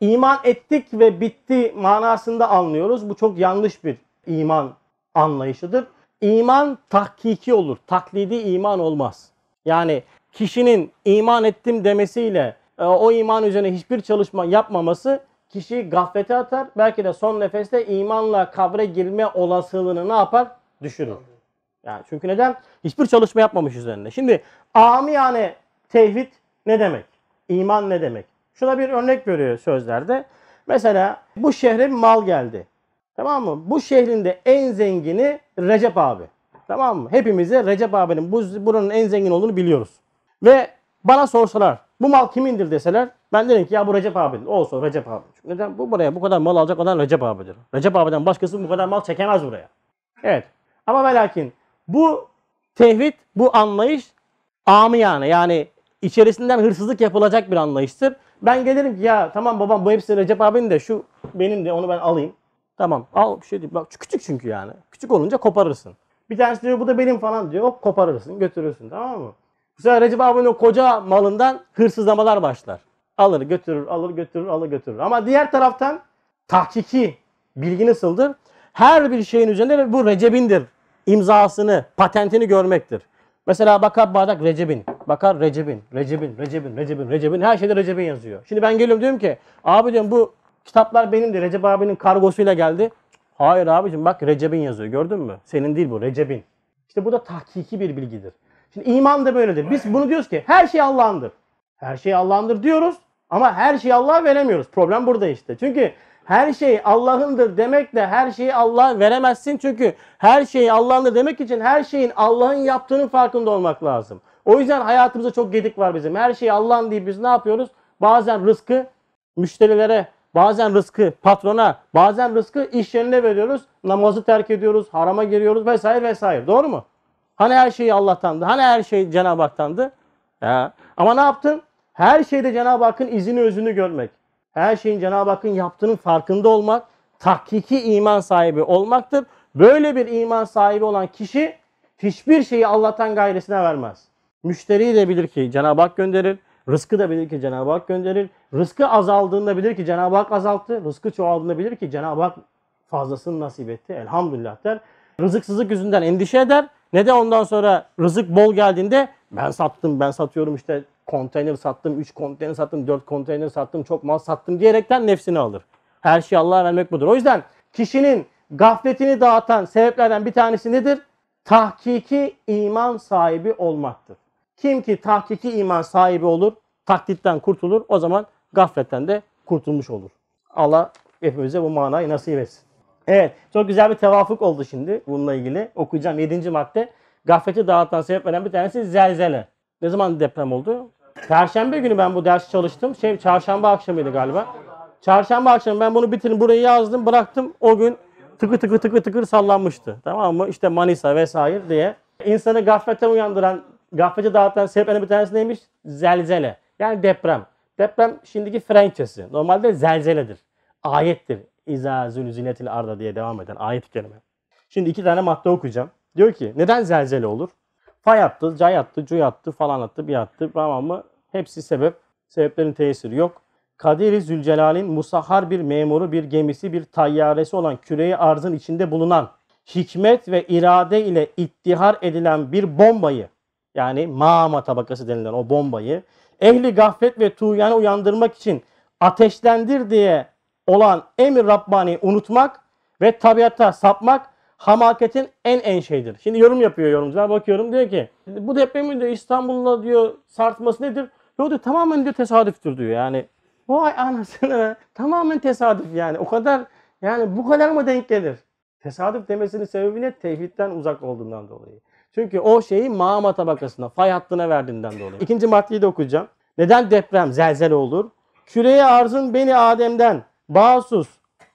iman ettik ve bitti manasında anlıyoruz. Bu çok yanlış bir iman anlayışıdır. İman tahkiki olur. Taklidi iman olmaz. Yani kişinin iman ettim demesiyle e, o iman üzerine hiçbir çalışma yapmaması kişiyi gaflete atar. Belki de son nefeste imanla kabre girme olasılığını ne yapar? Düşürür. Yani çünkü neden? Hiçbir çalışma yapmamış üzerinde? Şimdi amiyane tevhid ne demek? İman ne demek? Şuna bir örnek görüyor sözlerde. Mesela bu şehre bir mal geldi. Tamam mı? Bu şehrinde en zengini Recep abi. Tamam mı? Hepimize Recep abinin bu, buranın en zengin olduğunu biliyoruz. Ve bana sorsalar bu mal kimindir deseler ben derim ki ya bu Recep abinin. Olsun Recep abi. Çünkü neden? Bu buraya bu kadar mal alacak olan Recep abidir. Recep abiden başkası bu kadar mal çekemez buraya. Evet. Ama ve lakin bu tevhid, bu anlayış amiyane yani içerisinden hırsızlık yapılacak bir anlayıştır. Ben gelirim ki ya tamam babam bu hepsi Recep abinin de şu benim de onu ben alayım. Tamam al bir şey değil. Bak küçük çünkü yani. Küçük olunca koparırsın. Bir tanesi diyor bu da benim falan diyor. Hop koparırsın götürürsün tamam mı? Bu sefer Recep abinin o koca malından hırsızlamalar başlar. Alır götürür, alır götürür, alır götürür. Ama diğer taraftan tahkiki bilgi nasıldır? Her bir şeyin üzerinde bu Recep'indir. imzasını, patentini görmektir. Mesela bakar bardak Recep'in. Bakar Recep'in, Recep'in, Recep'in, Recep'in, Recep'in. Her şeyde Recep'in yazıyor. Şimdi ben geliyorum diyorum ki abi diyorum bu kitaplar benim de Recep abinin kargosuyla geldi. Hayır abicim bak Recep'in yazıyor gördün mü? Senin değil bu Recep'in. İşte bu da tahkiki bir bilgidir. Şimdi iman da böyledir. Biz bunu diyoruz ki her şey Allah'ındır. Her şey Allah'ındır diyoruz ama her şeyi Allah'a veremiyoruz. Problem burada işte. Çünkü her şey Allah'ındır demekle her şeyi Allah'a veremezsin. Çünkü her şeyi Allah'ındır demek için her şeyin Allah'ın yaptığının farkında olmak lazım. O yüzden hayatımızda çok gedik var bizim. Her şeyi Allah'ın deyip biz ne yapıyoruz? Bazen rızkı müşterilere Bazen rızkı patrona, bazen rızkı iş yerine veriyoruz. Namazı terk ediyoruz, harama giriyoruz vesaire vesaire. Doğru mu? Hani her şeyi Allah'tandı? Hani her şey Cenab-ı Hak'tandı? Ya. Ama ne yaptın? Her şeyde Cenab-ı Hakk'ın izini özünü görmek. Her şeyin Cenab-ı Hakk'ın yaptığının farkında olmak, tahkiki iman sahibi olmaktır. Böyle bir iman sahibi olan kişi hiçbir şeyi Allah'tan gayresine vermez. Müşteriyi de bilir ki Cenab-ı Hak gönderir. Rızkı da bilir ki Cenab-ı Hak gönderir. Rızkı azaldığında bilir ki Cenab-ı Hak azalttı. Rızkı çoğaldığında bilir ki Cenab-ı Hak fazlasını nasip etti. Elhamdülillah der. Rızıksızlık yüzünden endişe eder. Ne de ondan sonra rızık bol geldiğinde ben sattım, ben satıyorum işte konteyner sattım, 3 konteyner sattım, 4 konteyner sattım, çok mal sattım diyerekten nefsini alır. Her şeyi Allah'a vermek budur. O yüzden kişinin gafletini dağıtan sebeplerden bir tanesi nedir? Tahkiki iman sahibi olmaktır. Kim ki tahkiki iman sahibi olur, taklitten kurtulur. O zaman gafletten de kurtulmuş olur. Allah hepimize bu manayı nasip etsin. Evet, çok güzel bir tevafuk oldu şimdi bununla ilgili. Okuyacağım 7. madde. Gafleti dağıtan sebeplerden bir tanesi zelzele. Ne zaman deprem oldu? Perşembe günü ben bu dersi çalıştım. Şey çarşamba akşamıydı galiba. Çarşamba akşamı ben bunu bitirin burayı yazdım, bıraktım. O gün tıkır tıkır tıkır tıkır sallanmıştı. Tamam mı? İşte Manisa vesaire diye. İnsanı gafletten uyandıran gaflete dağıtan sebeplerinden bir tanesi neymiş? Zelzele. Yani deprem. Deprem şimdiki Frenkçesi. Normalde zelzeledir. Ayettir. İza zülziletil arda diye devam eden ayet kelime. Şimdi iki tane madde okuyacağım. Diyor ki neden zelzele olur? Fay attı, cay attı, cuy attı, falan attı, bir attı. Tamam mı? Hepsi sebep. Sebeplerin tesiri yok. Kadiri Zülcelal'in musahhar bir memuru, bir gemisi, bir tayyaresi olan küreyi arzın içinde bulunan hikmet ve irade ile ittihar edilen bir bombayı yani mama tabakası denilen o bombayı ehli gaflet ve tuğyanı uyandırmak için ateşlendir diye olan emir Rabbani'yi unutmak ve tabiata sapmak hamaketin en en şeydir. Şimdi yorum yapıyor yorumcular bakıyorum diyor ki bu depremin de İstanbul'la diyor sartması nedir? Yok diyor tamamen diyor tesadüftür diyor yani. Vay anasını tamamen tesadüf yani o kadar yani bu kadar mı denk gelir? Tesadüf demesinin sebebi ne? Tevhidden uzak olduğundan dolayı. Çünkü o şeyi mağma tabakasına, fay hattına verdiğinden dolayı. İkinci maddeyi de okuyacağım. Neden deprem, zelzele olur? Küreye arzın beni Adem'den, bağsuz,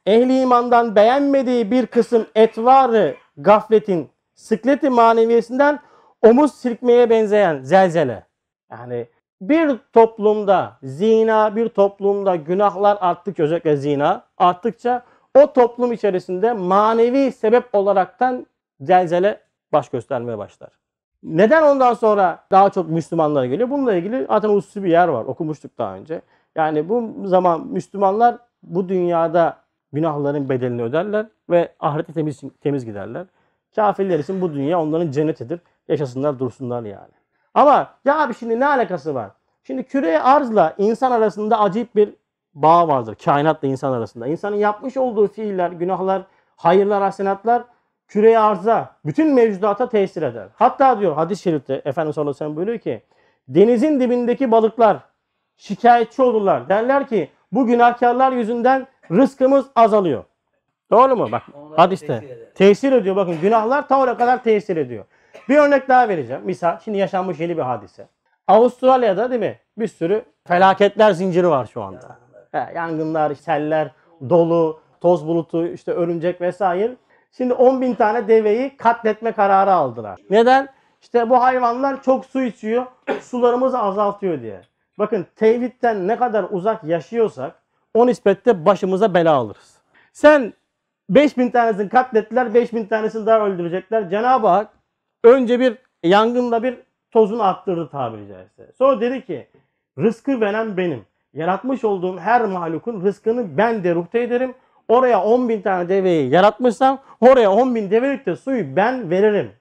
ehli imandan beğenmediği bir kısım etvarı gafletin, sıkleti maneviyesinden omuz sirkmeye benzeyen zelzele. Yani bir toplumda zina, bir toplumda günahlar arttıkça özellikle zina arttıkça o toplum içerisinde manevi sebep olaraktan zelzele baş göstermeye başlar. Neden ondan sonra daha çok Müslümanlara geliyor? Bununla ilgili zaten usulü bir yer var. Okumuştuk daha önce. Yani bu zaman Müslümanlar bu dünyada günahların bedelini öderler ve ahirete temiz, temiz giderler. Kafirler için bu dünya onların cennetidir. Yaşasınlar dursunlar yani. Ama ya abi şimdi ne alakası var? Şimdi küre arzla insan arasında acayip bir bağ vardır. Kainatla insan arasında. İnsanın yapmış olduğu fiiller, günahlar, hayırlar, hasenatlar küre arza bütün mevcudata tesir eder. Hatta diyor hadis-i şerifte Efendimiz sallallahu aleyhi ve sellem buyuruyor ki denizin dibindeki balıklar şikayetçi olurlar. Derler ki bu günahkarlar yüzünden rızkımız azalıyor. Doğru mu? Bak hadiste. Tesir, ediyor. Bakın günahlar ta oraya kadar tesir ediyor. Bir örnek daha vereceğim. Misal şimdi yaşanmış yeni bir hadise. Avustralya'da değil mi? Bir sürü felaketler zinciri var şu anda. yangınlar seller, dolu, toz bulutu, işte örümcek vesaire. Şimdi 10 bin tane deveyi katletme kararı aldılar. Neden? İşte bu hayvanlar çok su içiyor, sularımızı azaltıyor diye. Bakın tevhidten ne kadar uzak yaşıyorsak o nispette başımıza bela alırız. Sen 5 bin tanesini katlettiler, 5 bin tanesini daha öldürecekler. Cenab-ı Hak önce bir yangında bir tozunu attırdı tabiri caizse. Sonra dedi ki rızkı veren benim. Yaratmış olduğum her mahlukun rızkını ben de ruhte ederim. Oraya 10 bin tane deveyi yaratmışsam oraya 10 bin develik de suyu ben veririm.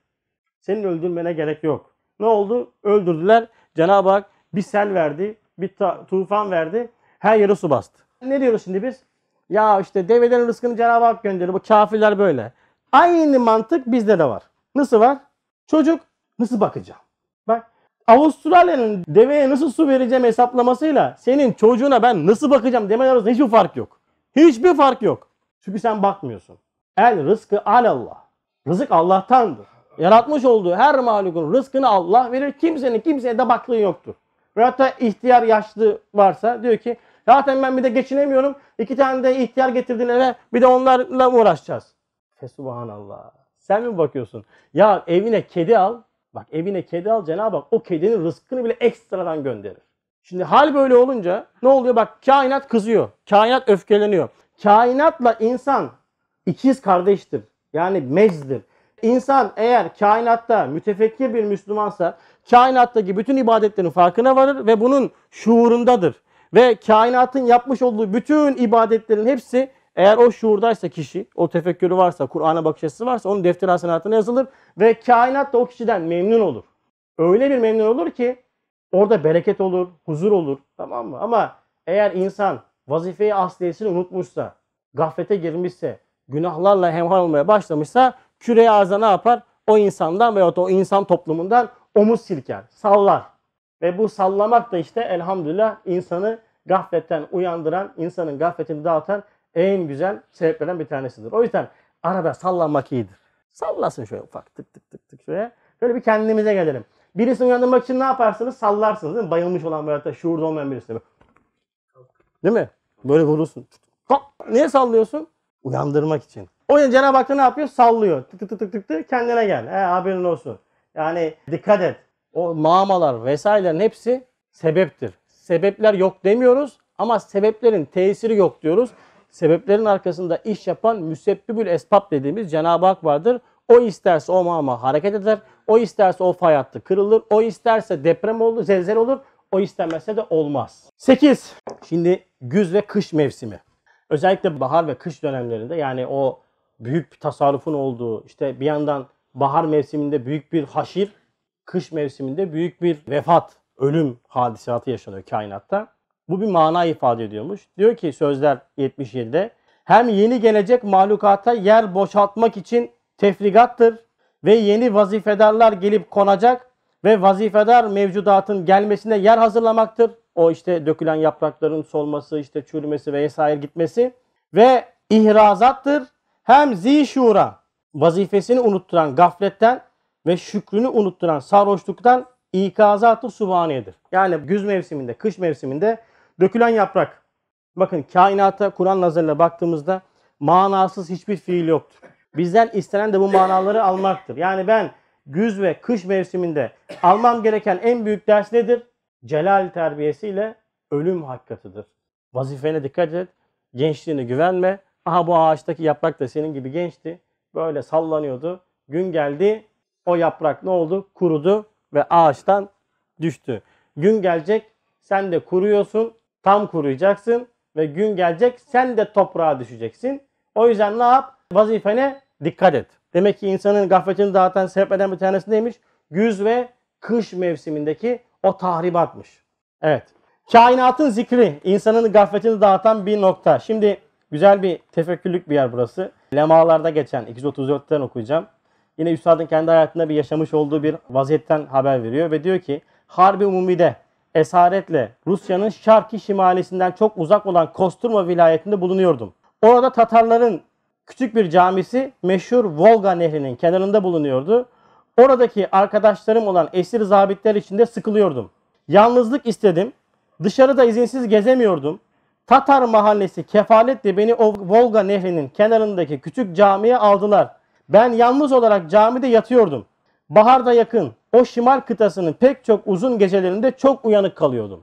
Senin öldürmene gerek yok. Ne oldu? Öldürdüler. Cenab-ı Hak bir sel verdi, bir tufan verdi. Her yere su bastı. Ne diyoruz şimdi biz? Ya işte develerin rızkını Cenab-ı Hak gönderiyor. Bu kafirler böyle. Aynı mantık bizde de var. Nasıl var? Çocuk nasıl bakacağım? Bak Avustralya'nın deveye nasıl su vereceğim hesaplamasıyla senin çocuğuna ben nasıl bakacağım demeler arasında hiçbir fark yok. Hiçbir fark yok. Çünkü sen bakmıyorsun. El rızkı alallah. Rızık Allah'tandır. Yaratmış olduğu her mahlukun rızkını Allah verir. Kimsenin kimseye de baklığı yoktur. Ve da ihtiyar yaşlı varsa diyor ki zaten ben bir de geçinemiyorum. İki tane de ihtiyar getirdin eve bir de onlarla mı uğraşacağız. Fesubhanallah. Sen mi bakıyorsun? Ya evine kedi al. Bak evine kedi al Cenab-ı Hak o kedinin rızkını bile ekstradan gönderir. Şimdi hal böyle olunca ne oluyor? Bak kainat kızıyor. Kainat öfkeleniyor. Kainatla insan ikiz kardeştir. Yani mezdir. İnsan eğer kainatta mütefekkir bir Müslümansa kainattaki bütün ibadetlerin farkına varır ve bunun şuurundadır. Ve kainatın yapmış olduğu bütün ibadetlerin hepsi eğer o şuurdaysa kişi, o tefekkürü varsa, Kur'an'a bakış açısı varsa onun defter hasenatına yazılır ve kainat da o kişiden memnun olur. Öyle bir memnun olur ki Orada bereket olur, huzur olur tamam mı? Ama eğer insan vazifeyi asliyesini unutmuşsa, gaflete girmişse, günahlarla hemhal olmaya başlamışsa küreye arza ne yapar? O insandan veya o insan toplumundan omuz silker, sallar. Ve bu sallamak da işte elhamdülillah insanı gafletten uyandıran, insanın gafletini dağıtan en güzel sebeplerden bir tanesidir. O yüzden arada sallanmak iyidir. Sallasın şöyle ufak tık tık tık tık şöyle. Böyle bir kendimize gelelim. Birisini uyandırmak için ne yaparsınız? Sallarsınız değil mi? Bayılmış olan böyle hatta şuurda olmayan birisini. Değil mi? Böyle vurursun. Kalk. Niye sallıyorsun? Uyandırmak için. O yüzden Cenab-ı Hak ne yapıyor? Sallıyor. Tık tık tık tık tık, tık. kendine gel. He, haberin olsun. Yani dikkat et. O mağmalar vesairelerin hepsi sebeptir. Sebepler yok demiyoruz ama sebeplerin tesiri yok diyoruz. Sebeplerin arkasında iş yapan müsebbibül esbab dediğimiz Cenab-ı Hak vardır. O isterse o mağma hareket eder. O isterse o fay hattı kırılır. O isterse deprem olur, zelzele olur. O istemezse de olmaz. 8. Şimdi güz ve kış mevsimi. Özellikle bahar ve kış dönemlerinde yani o büyük bir tasarrufun olduğu işte bir yandan bahar mevsiminde büyük bir haşir, kış mevsiminde büyük bir vefat, ölüm hadisatı yaşanıyor kainatta. Bu bir mana ifade ediyormuş. Diyor ki sözler 77'de hem yeni gelecek mahlukata yer boşaltmak için tefrikattır ve yeni vazifedarlar gelip konacak ve vazifedar mevcudatın gelmesine yer hazırlamaktır. O işte dökülen yaprakların solması, işte çürümesi ve vesaire gitmesi ve ihrazattır. Hem zi şura vazifesini unutturan gafletten ve şükrünü unutturan sarhoşluktan ikazatı subhaniyedir. Yani güz mevsiminde, kış mevsiminde dökülen yaprak. Bakın kainata Kur'an nazarıyla baktığımızda manasız hiçbir fiil yoktur. Bizden istenen de bu manaları almaktır. Yani ben güz ve kış mevsiminde almam gereken en büyük ders nedir? Celal terbiyesiyle ölüm hakikatıdır. Vazifene dikkat et. Gençliğine güvenme. Aha bu ağaçtaki yaprak da senin gibi gençti. Böyle sallanıyordu. Gün geldi. O yaprak ne oldu? Kurudu ve ağaçtan düştü. Gün gelecek. Sen de kuruyorsun. Tam kuruyacaksın. Ve gün gelecek. Sen de toprağa düşeceksin. O yüzden ne yap? Vazifene dikkat et. Demek ki insanın gafletini dağıtan sebeplerden bir tanesi neymiş? Güz ve kış mevsimindeki o tahribatmış. Evet. Kainatın zikri insanın gafletini dağıtan bir nokta. Şimdi güzel bir tefekkürlük bir yer burası. Lemalarda geçen 234'ten okuyacağım. Yine Üstad'ın kendi hayatında bir yaşamış olduğu bir vaziyetten haber veriyor ve diyor ki Harbi Umumi'de esaretle Rusya'nın şarkı şimalisinden çok uzak olan Kosturma vilayetinde bulunuyordum. Orada Tatarların küçük bir camisi meşhur Volga Nehri'nin kenarında bulunuyordu. Oradaki arkadaşlarım olan esir zabitler içinde sıkılıyordum. Yalnızlık istedim. Dışarıda izinsiz gezemiyordum. Tatar mahallesi kefaletle beni o Volga Nehri'nin kenarındaki küçük camiye aldılar. Ben yalnız olarak camide yatıyordum. Baharda yakın o şimal kıtasının pek çok uzun gecelerinde çok uyanık kalıyordum.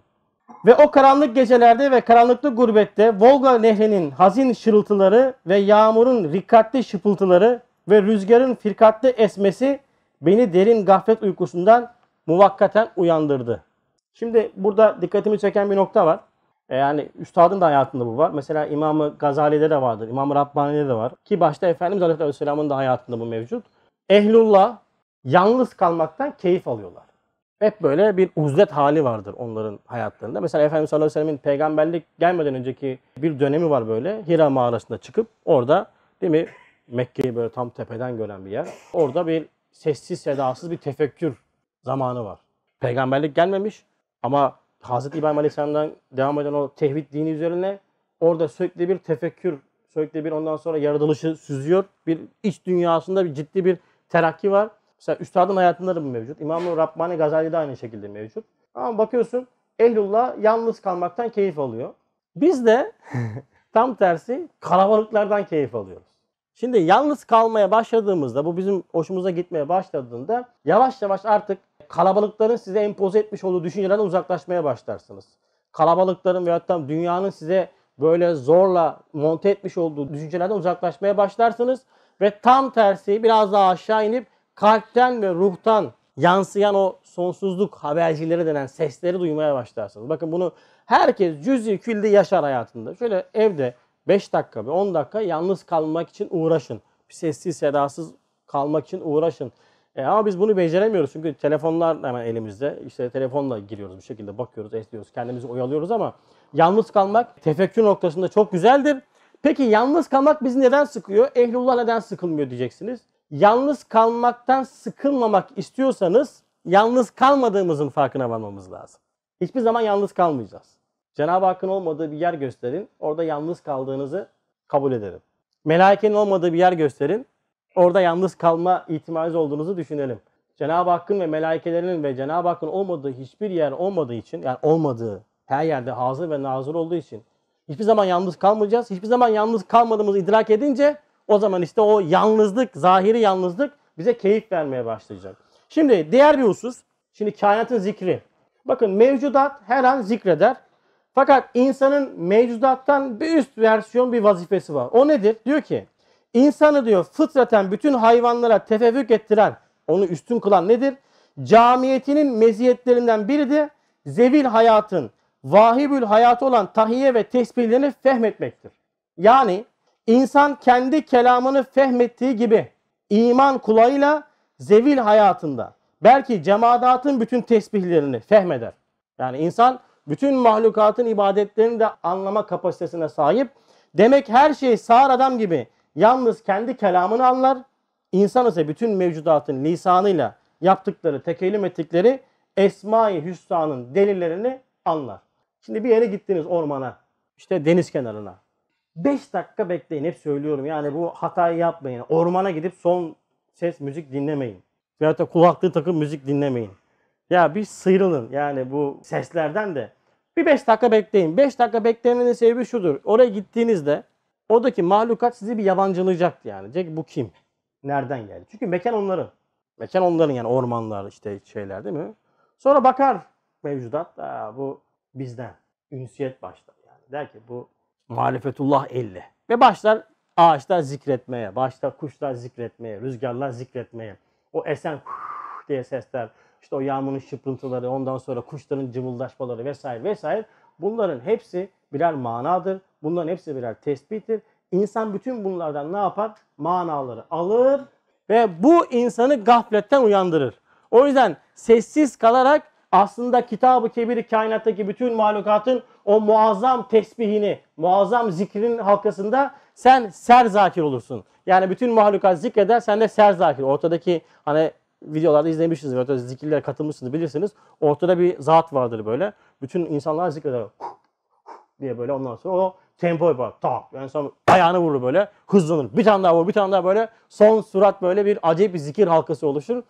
Ve o karanlık gecelerde ve karanlıklı gurbette Volga nehrinin hazin şırıltıları ve yağmurun rikkatli şıpıltıları ve rüzgarın firkatli esmesi beni derin gaflet uykusundan muvakkaten uyandırdı. Şimdi burada dikkatimi çeken bir nokta var. E, yani üstadın da hayatında bu var. Mesela İmam-ı Gazali'de de vardır. İmam-ı Rabbani'de de var. Ki başta Efendimiz Aleyhisselam'ın da hayatında bu mevcut. Ehlullah yalnız kalmaktan keyif alıyorlar hep böyle bir uzdet hali vardır onların hayatlarında. Mesela Efendimiz sallallahu aleyhi ve sellemin peygamberlik gelmeden önceki bir dönemi var böyle. Hira mağarasında çıkıp orada değil mi Mekke'yi böyle tam tepeden gören bir yer. Orada bir sessiz sedasız bir tefekkür zamanı var. Peygamberlik gelmemiş ama Hazreti İbrahim Aleyhisselam'dan devam eden o tevhid dini üzerine orada sürekli bir tefekkür, sürekli bir ondan sonra yaratılışı süzüyor. Bir iç dünyasında bir ciddi bir terakki var. Mesela üstadın hayatında da bu mevcut. İmam-ı Rabbani Gazali de aynı şekilde mevcut. Ama bakıyorsun ehlullah yalnız kalmaktan keyif alıyor. Biz de [LAUGHS] tam tersi kalabalıklardan keyif alıyoruz. Şimdi yalnız kalmaya başladığımızda bu bizim hoşumuza gitmeye başladığında yavaş yavaş artık kalabalıkların size empoze etmiş olduğu düşüncelerden uzaklaşmaya başlarsınız. Kalabalıkların veyahut da dünyanın size böyle zorla monte etmiş olduğu düşüncelerden uzaklaşmaya başlarsınız ve tam tersi biraz daha aşağı inip kalpten ve ruhtan yansıyan o sonsuzluk habercileri denen sesleri duymaya başlarsınız. Bakın bunu herkes cüz'i külde yaşar hayatında. Şöyle evde 5 dakika bir 10 dakika yalnız kalmak için uğraşın. Sessiz sedasız kalmak için uğraşın. E ama biz bunu beceremiyoruz çünkü telefonlar hemen elimizde. İşte telefonla giriyoruz bir şekilde bakıyoruz, esniyoruz, kendimizi oyalıyoruz ama yalnız kalmak tefekkür noktasında çok güzeldir. Peki yalnız kalmak bizi neden sıkıyor? Ehlullah neden sıkılmıyor diyeceksiniz yalnız kalmaktan sıkılmamak istiyorsanız yalnız kalmadığımızın farkına varmamız lazım. Hiçbir zaman yalnız kalmayacağız. Cenab-ı Hakk'ın olmadığı bir yer gösterin. Orada yalnız kaldığınızı kabul ederim. Melaikenin olmadığı bir yer gösterin. Orada yalnız kalma ihtimaliniz olduğunuzu düşünelim. Cenab-ı Hakk'ın ve melaikelerinin ve Cenab-ı Hakk'ın olmadığı hiçbir yer olmadığı için yani olmadığı her yerde hazır ve nazır olduğu için hiçbir zaman yalnız kalmayacağız. Hiçbir zaman yalnız kalmadığımızı idrak edince o zaman işte o yalnızlık, zahiri yalnızlık bize keyif vermeye başlayacak. Şimdi diğer bir husus, şimdi kainatın zikri. Bakın mevcudat her an zikreder. Fakat insanın mevcudattan bir üst versiyon bir vazifesi var. O nedir? Diyor ki insanı diyor fıtraten bütün hayvanlara tefevvük ettiren, onu üstün kılan nedir? Camiyetinin meziyetlerinden biri de zevil hayatın, vahibül hayatı olan tahiye ve tesbihlerini fehmetmektir. Yani İnsan kendi kelamını fehmettiği gibi iman kulağıyla zevil hayatında belki cemaatın bütün tesbihlerini fehmeder. Yani insan bütün mahlukatın ibadetlerini de anlama kapasitesine sahip. Demek her şey sağır adam gibi yalnız kendi kelamını anlar. İnsan ise bütün mevcudatın lisanıyla yaptıkları, tekelim ettikleri Esma-i Hüsna'nın delillerini anlar. Şimdi bir yere gittiniz ormana, işte deniz kenarına. 5 dakika bekleyin. Hep söylüyorum yani bu hatayı yapmayın. Ormana gidip son ses müzik dinlemeyin. Veyahut da kulaklığı takıp müzik dinlemeyin. Ya bir sıyrılın yani bu seslerden de. Bir 5 dakika bekleyin. 5 dakika beklemenin sebebi şudur. Oraya gittiğinizde oradaki mahlukat sizi bir yabancılayacak yani. Diyecek bu kim? Nereden geldi? Çünkü mekan onların. Mekan onların yani ormanlar işte şeyler değil mi? Sonra bakar mevcudat. da bu bizden. Ünsiyet başlar yani. Der ki bu Marifetullah 50. Ve başlar ağaçlar zikretmeye, başlar kuşlar zikretmeye, rüzgarlar zikretmeye. O esen [LAUGHS] diye sesler, işte o yağmurun şıpıntıları, ondan sonra kuşların cıvıldaşmaları vesaire vesaire. Bunların hepsi birer manadır. Bunların hepsi birer tespittir. İnsan bütün bunlardan ne yapar? Manaları alır ve bu insanı gafletten uyandırır. O yüzden sessiz kalarak aslında kitabı kebiri kainattaki bütün mahlukatın o muazzam tesbihini, muazzam zikrin halkasında sen ser zakir olursun. Yani bütün mahlukat zikreder, sen de ser zakir. Ortadaki hani videolarda izlemişsiniz, ortada zikirlere katılmışsınız bilirsiniz. Ortada bir zat vardır böyle. Bütün insanlar zikreder diye böyle ondan sonra o tempo yapar. Tak. Yani sonra ayağını vurur böyle. Hızlanır. Bir tane daha vur, Bir tane daha böyle. Son surat böyle bir acayip bir zikir halkası oluşur.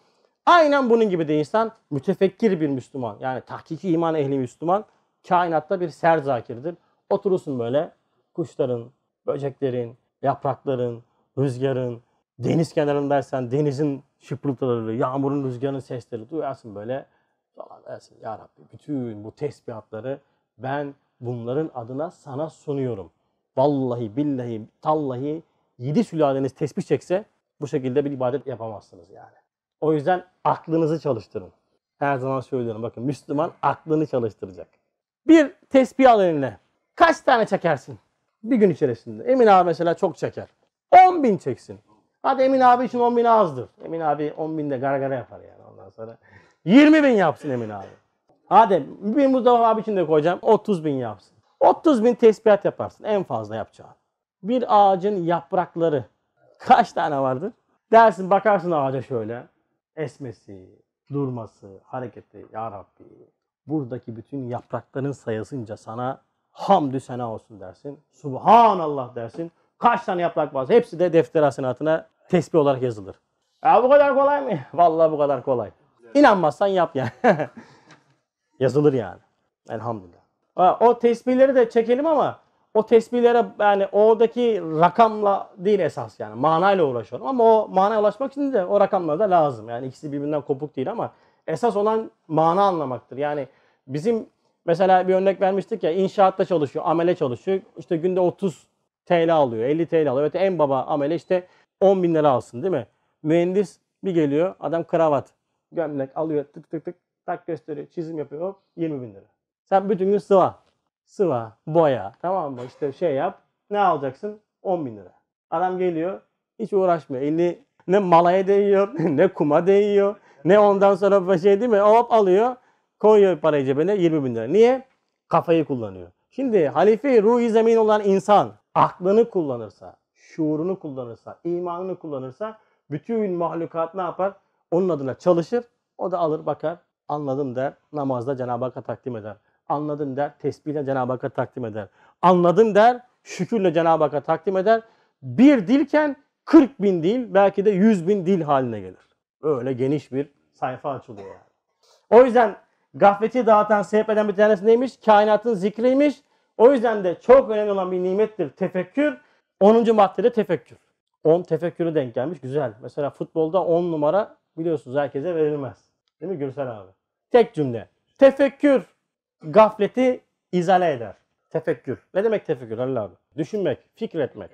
Aynen bunun gibi de insan mütefekkir bir Müslüman. Yani tahkiki iman ehli Müslüman kainatta bir serzakirdir. Oturursun böyle kuşların, böceklerin, yaprakların, rüzgarın, deniz kenarındaysan denizin şıpırtıları, yağmurun, rüzgarın sesleri duyarsın böyle. Falan dersin ya Rabbi bütün bu tesbihatları ben bunların adına sana sunuyorum. Vallahi billahi tallahi yedi sülaleniz tesbih çekse bu şekilde bir ibadet yapamazsınız yani. O yüzden aklınızı çalıştırın. Her zaman söylüyorum bakın Müslüman aklını çalıştıracak. Bir tespih al eline. Kaç tane çekersin? Bir gün içerisinde. Emin abi mesela çok çeker. 10 bin çeksin. Hadi Emin abi için 10 bin azdır. Emin abi 10 bin binde gargara yapar yani ondan sonra. 20 bin yapsın Emin abi. Hadi bir buzdolabı abi için de koyacağım 30 bin yapsın. 30 bin tespihat yaparsın en fazla yapacağın. Bir ağacın yaprakları kaç tane vardır? Dersin bakarsın ağaca şöyle. Esmesi, durması, hareketi. Ya Rabbi buradaki bütün yaprakların sayısınca sana hamdü sena olsun dersin. Subhanallah dersin. Kaç tane yaprak var? Hepsi de defter hasenatına tesbih olarak yazılır. Ya bu kadar kolay mı? [LAUGHS] Vallahi bu kadar kolay. İnanmazsan yap yani. [LAUGHS] yazılır yani. Elhamdülillah. O tesbihleri de çekelim ama o tesbihlere yani oradaki rakamla değil esas yani manayla uğraşıyorum ama o manaya ulaşmak için de o rakamlar da lazım. Yani ikisi birbirinden kopuk değil ama Esas olan mana anlamaktır. Yani bizim mesela bir örnek vermiştik ya inşaatta çalışıyor, amele çalışıyor. İşte günde 30 TL alıyor, 50 TL alıyor. Evet en baba amele işte 10 bin lira alsın değil mi? Mühendis bir geliyor adam kravat, gömlek alıyor tık tık tık tak gösteriyor, çizim yapıyor 20 bin lira. Sen bütün gün sıva, sıva, boya tamam mı İşte şey yap ne alacaksın? 10 bin lira. Adam geliyor hiç uğraşmıyor. Elini ne malaya değiyor [LAUGHS] ne kuma değiyor ne ondan sonra bir şey değil mi? Hop alıyor. Koyuyor parayı cebine 20 bin lira. Niye? Kafayı kullanıyor. Şimdi halife ruhi zemin olan insan aklını kullanırsa, şuurunu kullanırsa, imanını kullanırsa bütün mahlukat ne yapar? Onun adına çalışır. O da alır bakar. Anladım der. Namazda Cenab-ı Hakk'a takdim eder. Anladım der. Tesbihle Cenab-ı Hakk'a takdim eder. Anladım der. Şükürle Cenab-ı Hakk'a takdim eder. Bir dilken 40 bin dil belki de 100 bin dil haline gelir. Öyle geniş bir sayfa açılıyor yani. O yüzden gafleti dağıtan sebeplerden bir tanesi neymiş? Kainatın zikriymiş. O yüzden de çok önemli olan bir nimettir tefekkür. 10. maddede tefekkür. 10 tefekkürü denk gelmiş. Güzel. Mesela futbolda 10 numara biliyorsunuz herkese verilmez. Değil mi Gürsel abi? Tek cümle. Tefekkür gafleti izale eder. Tefekkür. Ne demek tefekkür Halil abi? Düşünmek, fikretmek.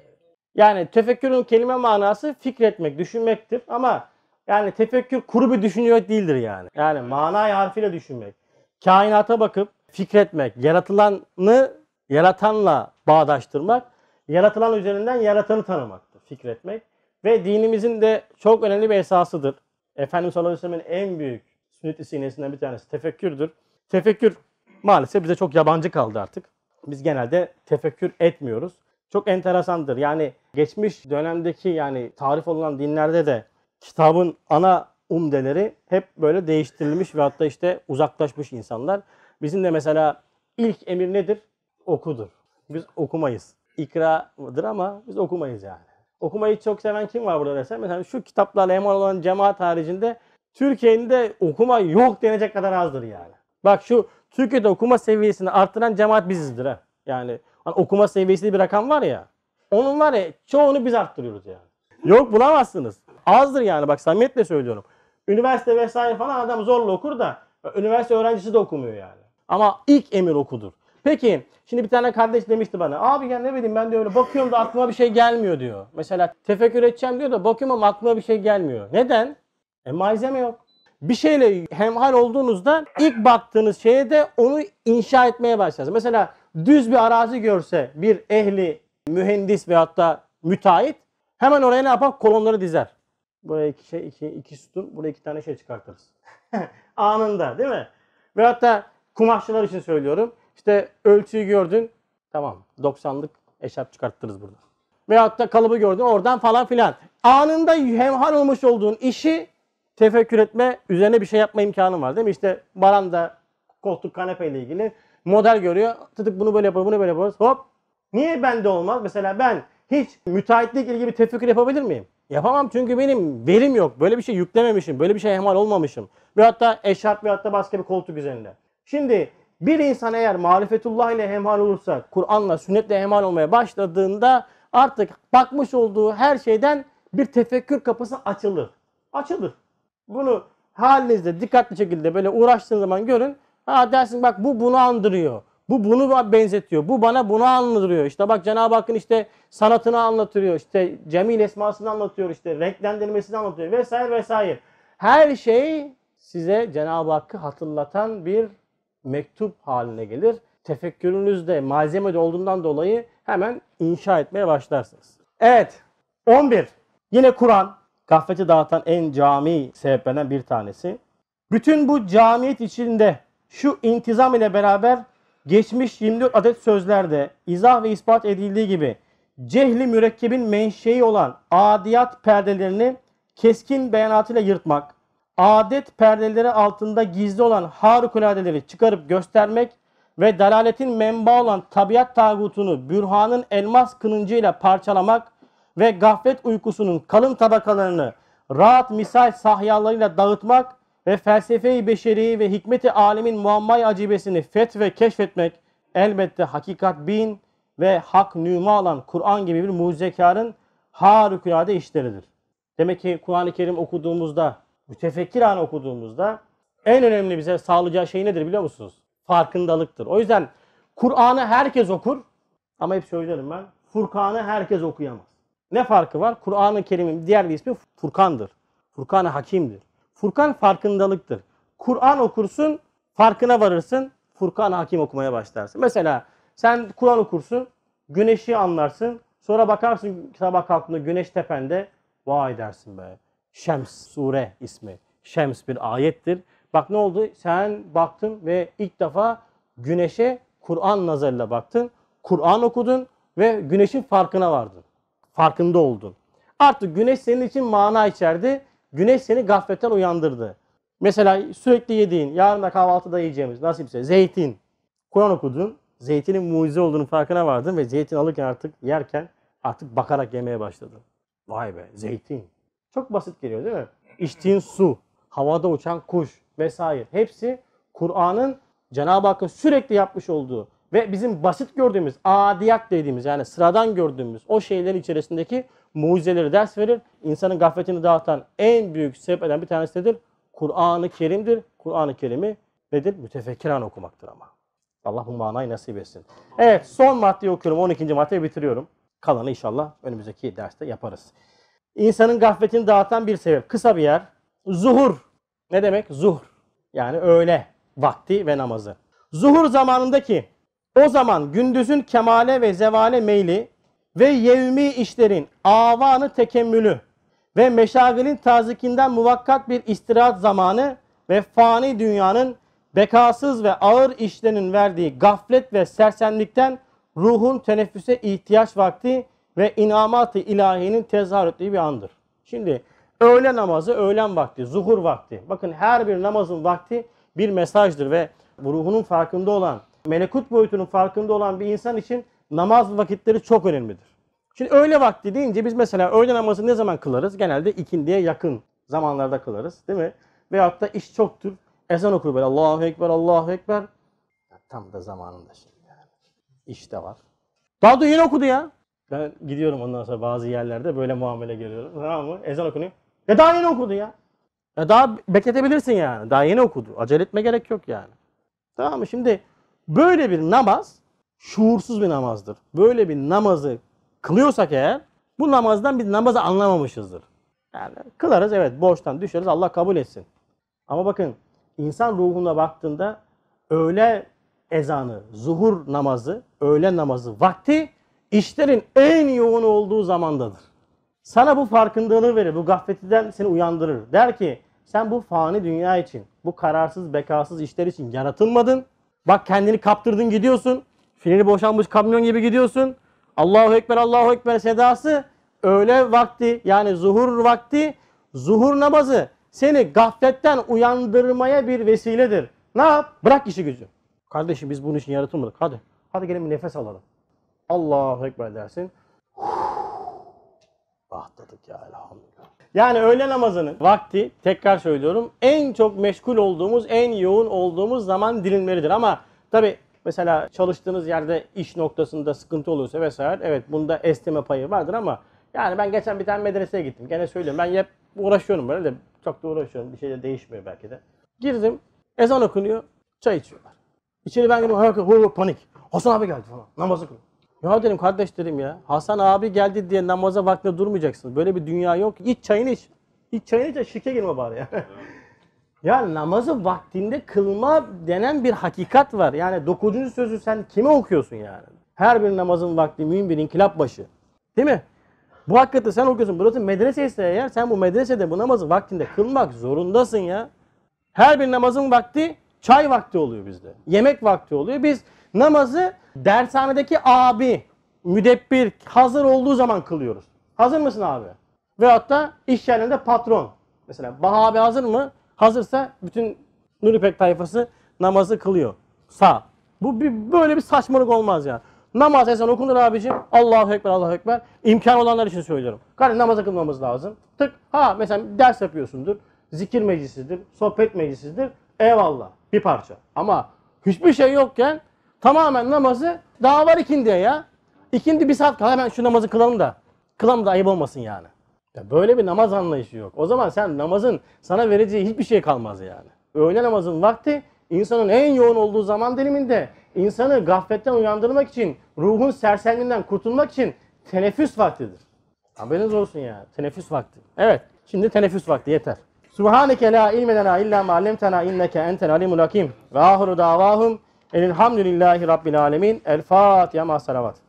Yani tefekkürün kelime manası fikretmek, düşünmektir. Ama yani tefekkür kuru bir düşünüyor değildir yani. Yani manay harfiyle düşünmek. Kainata bakıp fikretmek, yaratılanı yaratanla bağdaştırmak, yaratılan üzerinden yaratanı tanımaktır fikretmek. Ve dinimizin de çok önemli bir esasıdır. Efendimiz sallallahu aleyhi ve sellem'in en büyük sünnet-i sinesinden bir tanesi tefekkürdür. Tefekkür maalesef bize çok yabancı kaldı artık. Biz genelde tefekkür etmiyoruz. Çok enteresandır. Yani geçmiş dönemdeki yani tarif olunan dinlerde de kitabın ana umdeleri hep böyle değiştirilmiş ve hatta işte uzaklaşmış insanlar. Bizim de mesela ilk emir nedir? Okudur. Biz okumayız. İkradır ama biz okumayız yani. Okumayı çok seven kim var burada desem? Mesela şu kitaplarla eman olan cemaat haricinde Türkiye'nin de okuma yok denecek kadar azdır yani. Bak şu Türkiye'de okuma seviyesini artıran cemaat bizizdir ha. Yani hani okuma seviyesi bir rakam var ya. Onun var ya çoğunu biz arttırıyoruz yani. Yok bulamazsınız azdır yani bak samimiyetle söylüyorum. Üniversite vesaire falan adam zorla okur da üniversite öğrencisi de okumuyor yani. Ama ilk emir okudur. Peki şimdi bir tane kardeş demişti bana. Abi ya ne bileyim ben de öyle bakıyorum da aklıma bir şey gelmiyor diyor. Mesela tefekkür edeceğim diyor da bakıyorum ama aklıma bir şey gelmiyor. Neden? E malzeme yok. Bir şeyle hemhal olduğunuzda ilk baktığınız şeye de onu inşa etmeye başlarsınız. Mesela düz bir arazi görse bir ehli mühendis ve hatta müteahhit hemen oraya ne yapar? Kolonları dizer. Buraya iki, şey, iki, iki sütun, buraya iki tane şey çıkartırız. [LAUGHS] Anında değil mi? Ve hatta kumaşçılar için söylüyorum. İşte ölçüyü gördün, tamam 90'lık eşarp çıkarttırız burada. Veyahut da kalıbı gördün oradan falan filan. Anında hemhal olmuş olduğun işi tefekkür etme, üzerine bir şey yapma imkanın var değil mi? İşte Baran da koltuk kanepeyle ilgili model görüyor. Tıtık bunu böyle yapar, bunu böyle yaparız. Hop. Niye bende olmaz? Mesela ben hiç müteahhitlik ilgili bir tefekkür yapabilir miyim? Yapamam çünkü benim verim yok. Böyle bir şey yüklememişim. Böyle bir şey hemal olmamışım. Ve hatta eşarp ve hatta başka bir koltuk üzerinde. Şimdi bir insan eğer marifetullah ile hemhal olursa, Kur'an'la, sünnetle hemhal olmaya başladığında artık bakmış olduğu her şeyden bir tefekkür kapısı açılır. Açılır. Bunu halinizde dikkatli şekilde böyle uğraştığınız zaman görün. Ha dersin bak bu bunu andırıyor. Bu bunu benzetiyor. Bu bana bunu anlatıyor. İşte bak Cenab-ı Hakk'ın işte sanatını anlatıyor. İşte cemil esmasını anlatıyor. işte renklendirmesini anlatıyor vesaire vesaire. Her şey size Cenab-ı Hakk'ı hatırlatan bir mektup haline gelir. Tefekkürünüzde malzeme de olduğundan dolayı hemen inşa etmeye başlarsınız. Evet 11. Yine Kur'an gafleti dağıtan en cami sebeplerden bir tanesi. Bütün bu camiyet içinde şu intizam ile beraber geçmiş 24 adet sözlerde izah ve ispat edildiği gibi cehli mürekkebin menşei olan adiyat perdelerini keskin beyanatıyla yırtmak, adet perdeleri altında gizli olan harikuladeleri çıkarıp göstermek ve dalaletin menba olan tabiat tağutunu bürhanın elmas kılıncıyla parçalamak ve gaflet uykusunun kalın tabakalarını rahat misal sahyalarıyla dağıtmak ve felsefeyi beşeri ve hikmeti alemin muammay acibesini feth ve keşfetmek elbette hakikat bin ve hak nüma olan Kur'an gibi bir mucizekarın harikulade işleridir. Demek ki Kur'an-ı Kerim okuduğumuzda, mütefekkirane okuduğumuzda en önemli bize sağlayacağı şey nedir biliyor musunuz? Farkındalıktır. O yüzden Kur'an'ı herkes okur ama hep söylerim ben Furkan'ı herkes okuyamaz. Ne farkı var? Kur'an-ı Kerim'in diğer bir ismi Furkan'dır. Furkan-ı Hakim'dir. Furkan farkındalıktır. Kur'an okursun, farkına varırsın, Furkan hakim okumaya başlarsın. Mesela sen Kur'an okursun, güneşi anlarsın, sonra bakarsın sabah kalktığında güneş tepende, vay dersin be. Şems sure ismi. Şems bir ayettir. Bak ne oldu? Sen baktın ve ilk defa güneşe Kur'an nazarıyla baktın. Kur'an okudun ve güneşin farkına vardın. Farkında oldun. Artık güneş senin için mana içerdi. Güneş seni gafletten uyandırdı. Mesela sürekli yediğin, yarın da kahvaltıda yiyeceğimiz nasipse zeytin. Kur'an okudun, zeytinin mucize olduğunu farkına vardın ve zeytin alırken artık yerken artık bakarak yemeye başladın. Vay be zeytin. Çok basit geliyor değil mi? İçtiğin su, havada uçan kuş vesaire. Hepsi Kur'an'ın Cenab-ı Hakk'ın sürekli yapmış olduğu ve bizim basit gördüğümüz, adiyat dediğimiz yani sıradan gördüğümüz o şeylerin içerisindeki mucizeleri ders verir. İnsanın gafletini dağıtan en büyük sebeplerden bir tanesidir. nedir? Kur'an-ı Kerim'dir. Kur'an-ı Kerim'i nedir? Mütefekkiran okumaktır ama. Allah bu manayı nasip etsin. Evet son maddeyi okuyorum. 12. maddeyi bitiriyorum. Kalanı inşallah önümüzdeki derste yaparız. İnsanın gafletini dağıtan bir sebep. Kısa bir yer. Zuhur. Ne demek? Zuhur. Yani öğle vakti ve namazı. Zuhur zamanındaki o zaman gündüzün kemale ve zevale meyli ve yevmi işlerin avanı tekemmülü ve meşagilin tazikinden muvakkat bir istirahat zamanı ve fani dünyanın bekasız ve ağır işlerinin verdiği gaflet ve sersemlikten ruhun teneffüse ihtiyaç vakti ve inamatı ilahinin tezahür ettiği bir andır. Şimdi öğle namazı öğlen vakti, zuhur vakti. Bakın her bir namazın vakti bir mesajdır ve ruhunun farkında olan, melekut boyutunun farkında olan bir insan için namaz vakitleri çok önemlidir. Şimdi öğle vakti deyince biz mesela öğle namazı ne zaman kılarız? Genelde ikindiye yakın zamanlarda kılarız değil mi? Veyahut da iş çoktur. Ezan okur böyle Allahu Ekber, Allahu Ekber. tam da zamanında şimdi şey yani. İş de var. Daha da yeni okudu ya. Ben gidiyorum ondan sonra bazı yerlerde böyle muamele görüyorum. Tamam mı? Ezan okunuyor. Ya daha yeni okudu ya. Ya daha bekletebilirsin yani. Daha yeni okudu. Acele etme gerek yok yani. Tamam mı? Şimdi böyle bir namaz şuursuz bir namazdır. Böyle bir namazı kılıyorsak eğer bu namazdan bir namazı anlamamışızdır. Yani kılarız evet borçtan düşeriz Allah kabul etsin. Ama bakın insan ruhuna baktığında öğle ezanı, zuhur namazı, öğle namazı vakti işlerin en yoğun olduğu zamandadır. Sana bu farkındalığı verir, bu gafletiden seni uyandırır. Der ki sen bu fani dünya için, bu kararsız, bekasız işler için yaratılmadın. Bak kendini kaptırdın gidiyorsun freni boşanmış kamyon gibi gidiyorsun. Allahu Ekber, Allahu Ekber sedası öğle vakti yani zuhur vakti, zuhur namazı seni gafletten uyandırmaya bir vesiledir. Ne yap? Bırak işi gücü. Kardeşim biz bunun için yaratılmadık. Hadi. Hadi gelin bir nefes alalım. Allahu Ekber dersin. Rahatladık [SIGHS] ya elhamdülillah. Yani öğle namazının vakti tekrar söylüyorum en çok meşgul olduğumuz, en yoğun olduğumuz zaman dilimleridir. Ama tabi Mesela çalıştığınız yerde iş noktasında sıkıntı oluyorsa vesaire evet bunda esneme payı vardır ama yani ben geçen bir tane medreseye gittim. Gene söylüyorum ben hep uğraşıyorum böyle de çok da uğraşıyorum. Bir şey de değişmiyor belki de. Girdim ezan okunuyor çay içiyorlar. İçeri ben gibi hır hır panik. Hasan abi geldi falan namazı kılıyor. Ya dedim kardeş dedim ya Hasan abi geldi diye namaza vaktinde durmayacaksın. Böyle bir dünya yok. İç çayını iç. İç çayını iç şirke girme bari ya. [LAUGHS] Ya namazı vaktinde kılma denen bir hakikat var. Yani dokuzuncu sözü sen kime okuyorsun yani? Her bir namazın vakti mühim bir inkılap başı. Değil mi? Bu hakikati sen okuyorsun. Burası medrese ise eğer sen bu medresede bu namazı vaktinde kılmak zorundasın ya. Her bir namazın vakti çay vakti oluyor bizde. Yemek vakti oluyor. Biz namazı dershanedeki abi, müdebbir hazır olduğu zaman kılıyoruz. Hazır mısın abi? Veyahut da iş yerinde patron. Mesela Baha abi hazır mı? Hazırsa bütün Nur İpek tayfası namazı kılıyor. Sağ. Bu bir, böyle bir saçmalık olmaz ya. Namaz ezan okunur abicim. Allahu Ekber, Allahu Ekber. İmkan olanlar için söylüyorum. Kardeş namaza kılmamız lazım. Tık. Ha mesela ders yapıyorsundur. Zikir meclisidir, sohbet meclisidir. Eyvallah. Bir parça. Ama hiçbir şey yokken tamamen namazı daha var ikindiye ya. İkindi bir saat kala Hemen şu namazı kılalım da. Kılalım da ayıp olmasın yani. Ya böyle bir namaz anlayışı yok. O zaman sen namazın sana vereceği hiçbir şey kalmaz yani. Öğle namazın vakti insanın en yoğun olduğu zaman diliminde insanı gafletten uyandırmak için, ruhun sersemliğinden kurtulmak için teneffüs vaktidir. Haberiniz olsun ya. Teneffüs vakti. Evet. Şimdi teneffüs vakti yeter. Subhaneke la ilme lena illa ma allemtena inneke enten alimul hakim. Ve ahiru davahum elhamdülillahi rabbil alemin. El Fatiha ma salavat.